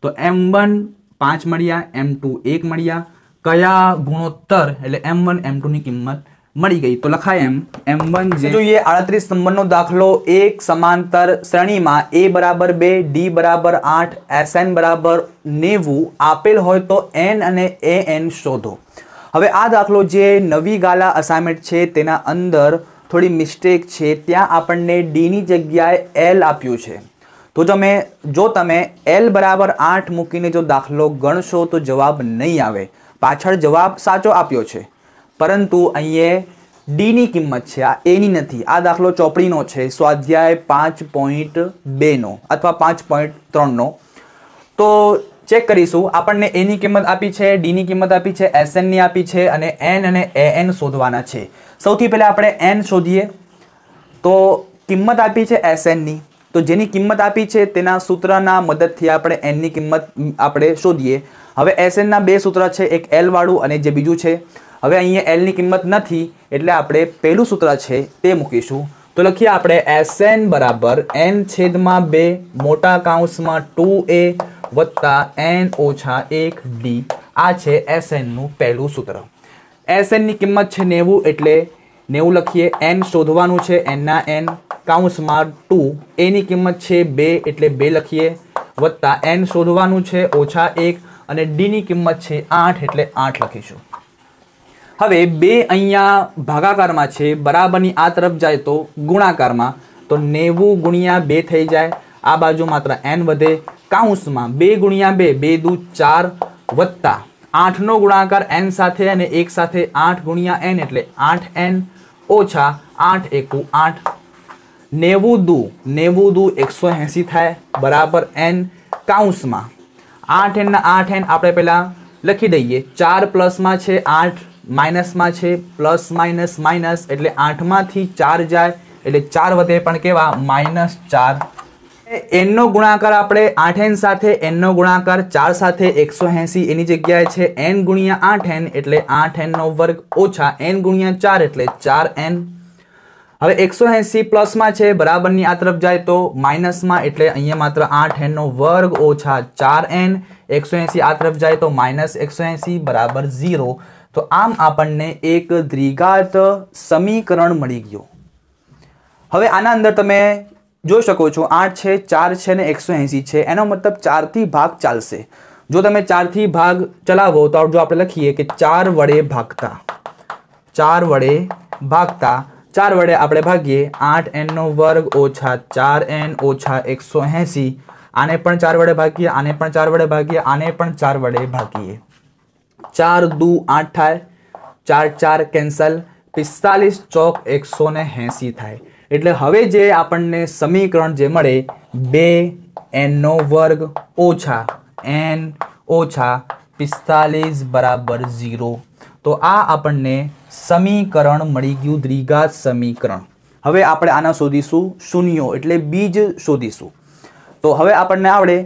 તો એમ વન પાંચ મળ્યા એમ ટુ એક મળ્યા કયા ગુણોત્તર એટલે એમ વન એમ ટુની કિંમત મળી ગઈ તો લખાય એમ એમ વન જે જોઈએ આડત્રીસ નંબરનો દાખલો એક સમાંતર શ્રેણીમાં એ બરાબર બે ડી બરાબર આઠ એસ એન બરાબર નેવું આપેલ હોય તો એન અને એ એન શોધો હવે આ દાખલો જે નવી ગાલા અસાઇમેન્ટ છે તેના અંદર થોડી મિસ્ટેક છે ત્યાં આપણને ડીની જગ્યાએ એલ આપ્યું છે તો તમે જો તમે એલ બરાબર આઠ મૂકીને જો દાખલો ગણશો તો જવાબ નહીં આવે પાછળ જવાબ સાચો આપ્યો છે પરંતુ અહીંયા ડીની કિંમત છે આ એની નથી આ દાખલો ચોપડીનો છે સ્વાધ્યાય પાંચ પોઈન્ટ બેનો અથવા પાંચ પોઈન્ટ ત્રણનો તો ચેક કરીશું આપણને એની કિંમત આપી છે ડીની કિંમત આપી છે એસએનની આપી છે અને એન અને એ એન શોધવાના છે સૌથી પહેલાં આપણે એન શોધીએ તો કિંમત આપી છે એસએનની તો જેની કિંમત આપી છે તેના સૂત્રના મદદથી આપણે એનની કિંમત આપણે શોધીએ હવે એસએનના બે સૂત્ર છે એક એલ વાળું અને જે બીજું છે હવે અહીંયા એલની કિંમત નથી એટલે આપણે પહેલું સૂત્ર છે તે મૂકીશું તો લખીએ આપણે એસએન બરાબર એન છેદમાં બે મોટા કાઉન્સમાં ટુ એ વત્તા એન ઓછા એક ડી આ છે એસએનનું પહેલું સૂત્ર એસએનની કિંમત છે નેવું એટલે નેવું લખીએ એન શોધવાનું છે એનના એન કાઉન્સમાં ટુ એની કિંમત છે બે એટલે બે લખીએ વત્તા એન શોધવાનું છે ઓછા એક અને ડીની કિંમત છે આઠ એટલે આઠ લખીશું હવે બે અહીંયા ભાગાકારમાં છે બરાબરની આ તરફ જાય તો ગુણાકારમાં તો નેવું ગુણ્યા બે થઈ જાય આ બાજુ માત્ર એન વધે કાઉન્સમાં બે ગુણ્યા બે બે દૂ ચાર વત્તા આઠનો ગુણાકાર એન સાથે અને એક સાથે આઠ ગુણ્યા એન એટલે આઠ એન ઓછા આઠ એકુ આઠ નેવું દુ નેવું દુ એકસો એંસી થાય બરાબર એન કાઉન્સમાં આઠ એનના આઠ એન આપણે પહેલાં લખી દઈએ ચાર પ્લસમાં છે આઠ માઇનસમાં છે પ્લસ માઇનસ માઇનસ એટલે આઠમાંથી ચાર જાય એટલે ચાર વધે પણ કેવા માઇનસ ચાર એનનો ગુણાકાર આપણે આઠ એન સાથે એનનો ગુણાકાર ચાર સાથે એકસો એસી એની જગ્યાએ છે એન ગુણ્યા આઠ એન એટલે આઠ એનનો વર્ગ ઓછા એન ગુણ્યા ચાર એટલે ચાર એન હવે એકસો એસી પ્લસમાં છે બરાબરની આ તરફ જાય તો માઇનસમાં એટલે અહીંયા માત્ર આઠ એનનો વર્ગ ઓછા ચાર એન એકસો એસી આ તરફ જાય તો માઇનસ એકસો એસી બરાબર ઝીરો તો આમ આપણને એક દ્વિઘાત સમીકરણ મળી ગયું હવે આના અંદર તમે જોઈ શકો છો આઠ છે ચાર છે ને એકસો એંસી છે એનો મતલબ ચારથી ભાગ ચાલશે જો તમે ચારથી ભાગ ચલાવો તો જો આપણે લખીએ કે ચાર વડે ભાગતા ચાર વડે ભાગતા ચાર વડે આપણે ભાગીએ આઠ એનનો વર્ગ ઓછા ચાર એન ઓછા એકસો એંસી આને પણ ચાર વડે ભાગીએ આને પણ ચાર વડે ભાગીએ આને પણ ચાર વડે ભાગીએ ચાર દુ આઠ થાય ચાર ચાર કેન્સલ પિસ્તાલીસ ચોક એકસો ને એંસી થાય એટલે હવે જે આપણને સમીકરણ જે મળે બે એનનો વર્ગ ઓછા એન ઓછા પિસ્તાલીસ બરાબર ઝીરો તો આ આપણને સમીકરણ મળી ગયું દ્વિઘાત સમીકરણ હવે આપણે આના શોધીશું શૂન્યો એટલે બીજ શોધીશું તો હવે આપણને આવડે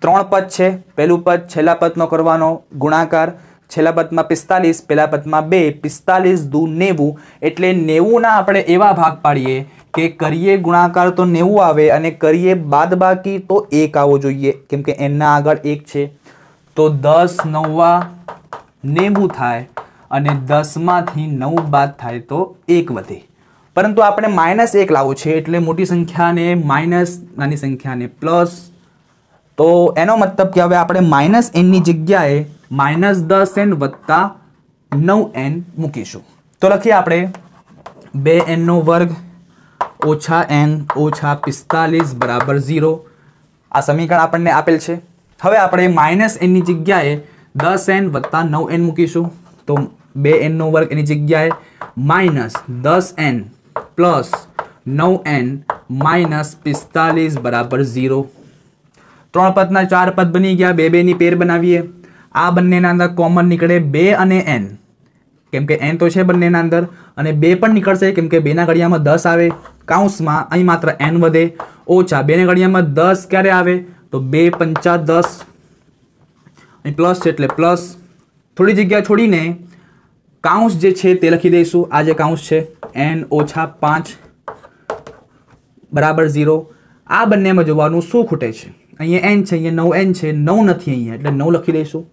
ત્રણ પદ છે પહેલું પદ છેલ્લા પદનો કરવાનો ગુણાકાર છેલ્લા પદમાં પિસ્તાલીસ પહેલા પદમાં બે પિસ્તાલીસ દુ નેવું એટલે નેવુંના આપણે એવા ભાગ પાડીએ કે કરીએ ગુણાકાર તો નેવું આવે અને કરીએ બાદ બાકી તો એક આવવો જોઈએ કેમ કે એના આગળ એક છે તો દસ નવવા નેવું થાય અને દસમાંથી નવ બાદ થાય તો એક વધે પરંતુ આપણે માઇનસ એક લાવવો છે એટલે મોટી સંખ્યાને માઇનસ નાની સંખ્યાને પ્લસ તો એનો મતલબ કે હવે આપણે માઇનસ એનની જગ્યાએ માઇનસ દસ એન વત્તા નવ એન મૂકીશું તો લખીએ આપણે બે એનનો વર્ગ ઓછા એન ઓછા પિસ્તાલીસ બરાબર ઝીરો આ સમીકરણ આપણને આપેલ છે હવે આપણે માઇનસ એનની જગ્યાએ દસ એન વત્તા નવ એન મૂકીશું તો બે એનનો વર્ગ એની જગ્યાએ માઇનસ દસ એન પ્લસ નવ એન માઇનસ પિસ્તાલીસ બરાબર ઝીરો ત્રણ પદના ચાર પદ બની ગયા બે બેની પેર બનાવીએ આ બંનેના અંદર કોમન નીકળે બે અને એન કેમ કે એન તો છે બંનેના અંદર અને બે પણ નીકળશે કેમ કે બેના ઘડિયામાં દસ આવે કાઉન્સમાં અહીં માત્ર એન વધે ઓછા બેને ઘડિયામાં દસ ક્યારે આવે તો બે પંચા દસ અહીં પ્લસ છે એટલે પ્લસ થોડી જગ્યા છોડીને કાઉન્સ જે છે તે લખી દઈશું આ જે કાઉન્સ છે એન ઓછા પાંચ બરાબર ઝીરો આ બંનેમાં જોવાનું શું ખૂટે છે અહીંયા એન છે અહીંયા નવ એન છે નવ નથી અહીંયા એટલે નવ લખી દઈશું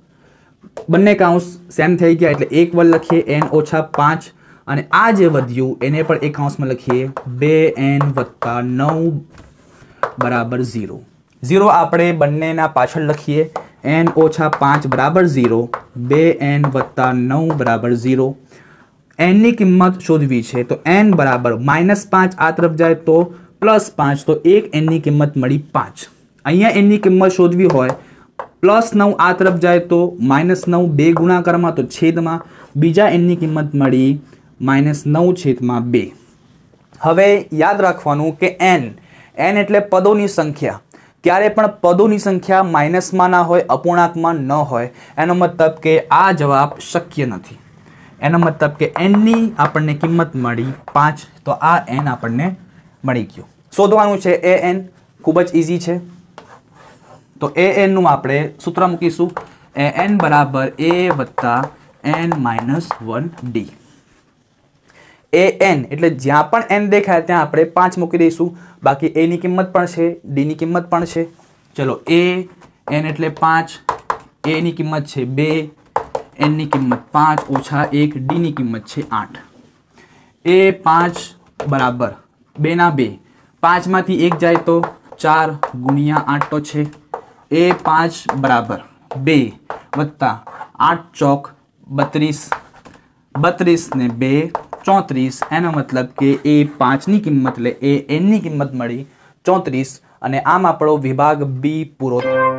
બંને કાઉન્સ સેમ થઈ ગયા એટલે એક વન લખીએ એન ઓછા પાંચ અને આ જે વધ્યું એને પણ એક કાઉન્સમાં લખીએ બે એન વત્તા નવ બરાબર ઝીરો ઝીરો આપણે બંનેના પાછળ લખીએ એન ઓછા પાંચ બરાબર ઝીરો બે એન વત્તા નવ બરાબર ઝીરો એનની કિંમત શોધવી છે તો એન બરાબર માઇનસ પાંચ આ તરફ જાય તો પ્લસ પાંચ તો એક એનની કિંમત મળી પાંચ અહીંયા એનની કિંમત શોધવી હોય પ્લસ નવ આ તરફ જાય તો માઇનસ નવ બે ગુણાકારમાં તો છેદમાં બીજા એનની કિંમત મળી માઇનસ નવ છેદમાં બે હવે યાદ રાખવાનું કે એન એન એટલે પદોની સંખ્યા ક્યારે પણ પદોની સંખ્યા માઇનસમાં ના હોય અપૂર્ણાંકમાં ન હોય એનો મતલબ કે આ જવાબ શક્ય નથી એનો મતલબ કે એનની આપણને કિંમત મળી પાંચ તો આ એન આપણને મળી ગયું શોધવાનું છે એ એન ખૂબ જ ઇઝી છે તો એ એનનું આપણે સૂત્ર મૂકીશું એ એન બરાબર એ વત્તા N minus one D A N એટલે જ્યાં પણ એન દેખાય ત્યાં આપણે પાંચ મૂકી દઈશું બાકી એની કિંમત પણ છે ડીની કિંમત પણ છે ચલો એ એન એટલે પાંચ એની કિંમત છે બે એનની કિંમત પાંચ ઓછા એક ડી ની કિંમત છે આઠ એ પાંચ બરાબર બેના બે પાંચમાંથી એક જાય તો ચાર ગુણ્યા આઠ તો છે એ પાંચ બરાબર બે વત્તા આઠ ચોક બત્રીસ બત્રીસ ને બે ચોત્રીસ એનો મતલબ કે એ પાંચની કિંમત એટલે એ એનની કિંમત મળી ચોત્રીસ અને આમ આપણો વિભાગ બી પૂરો થયો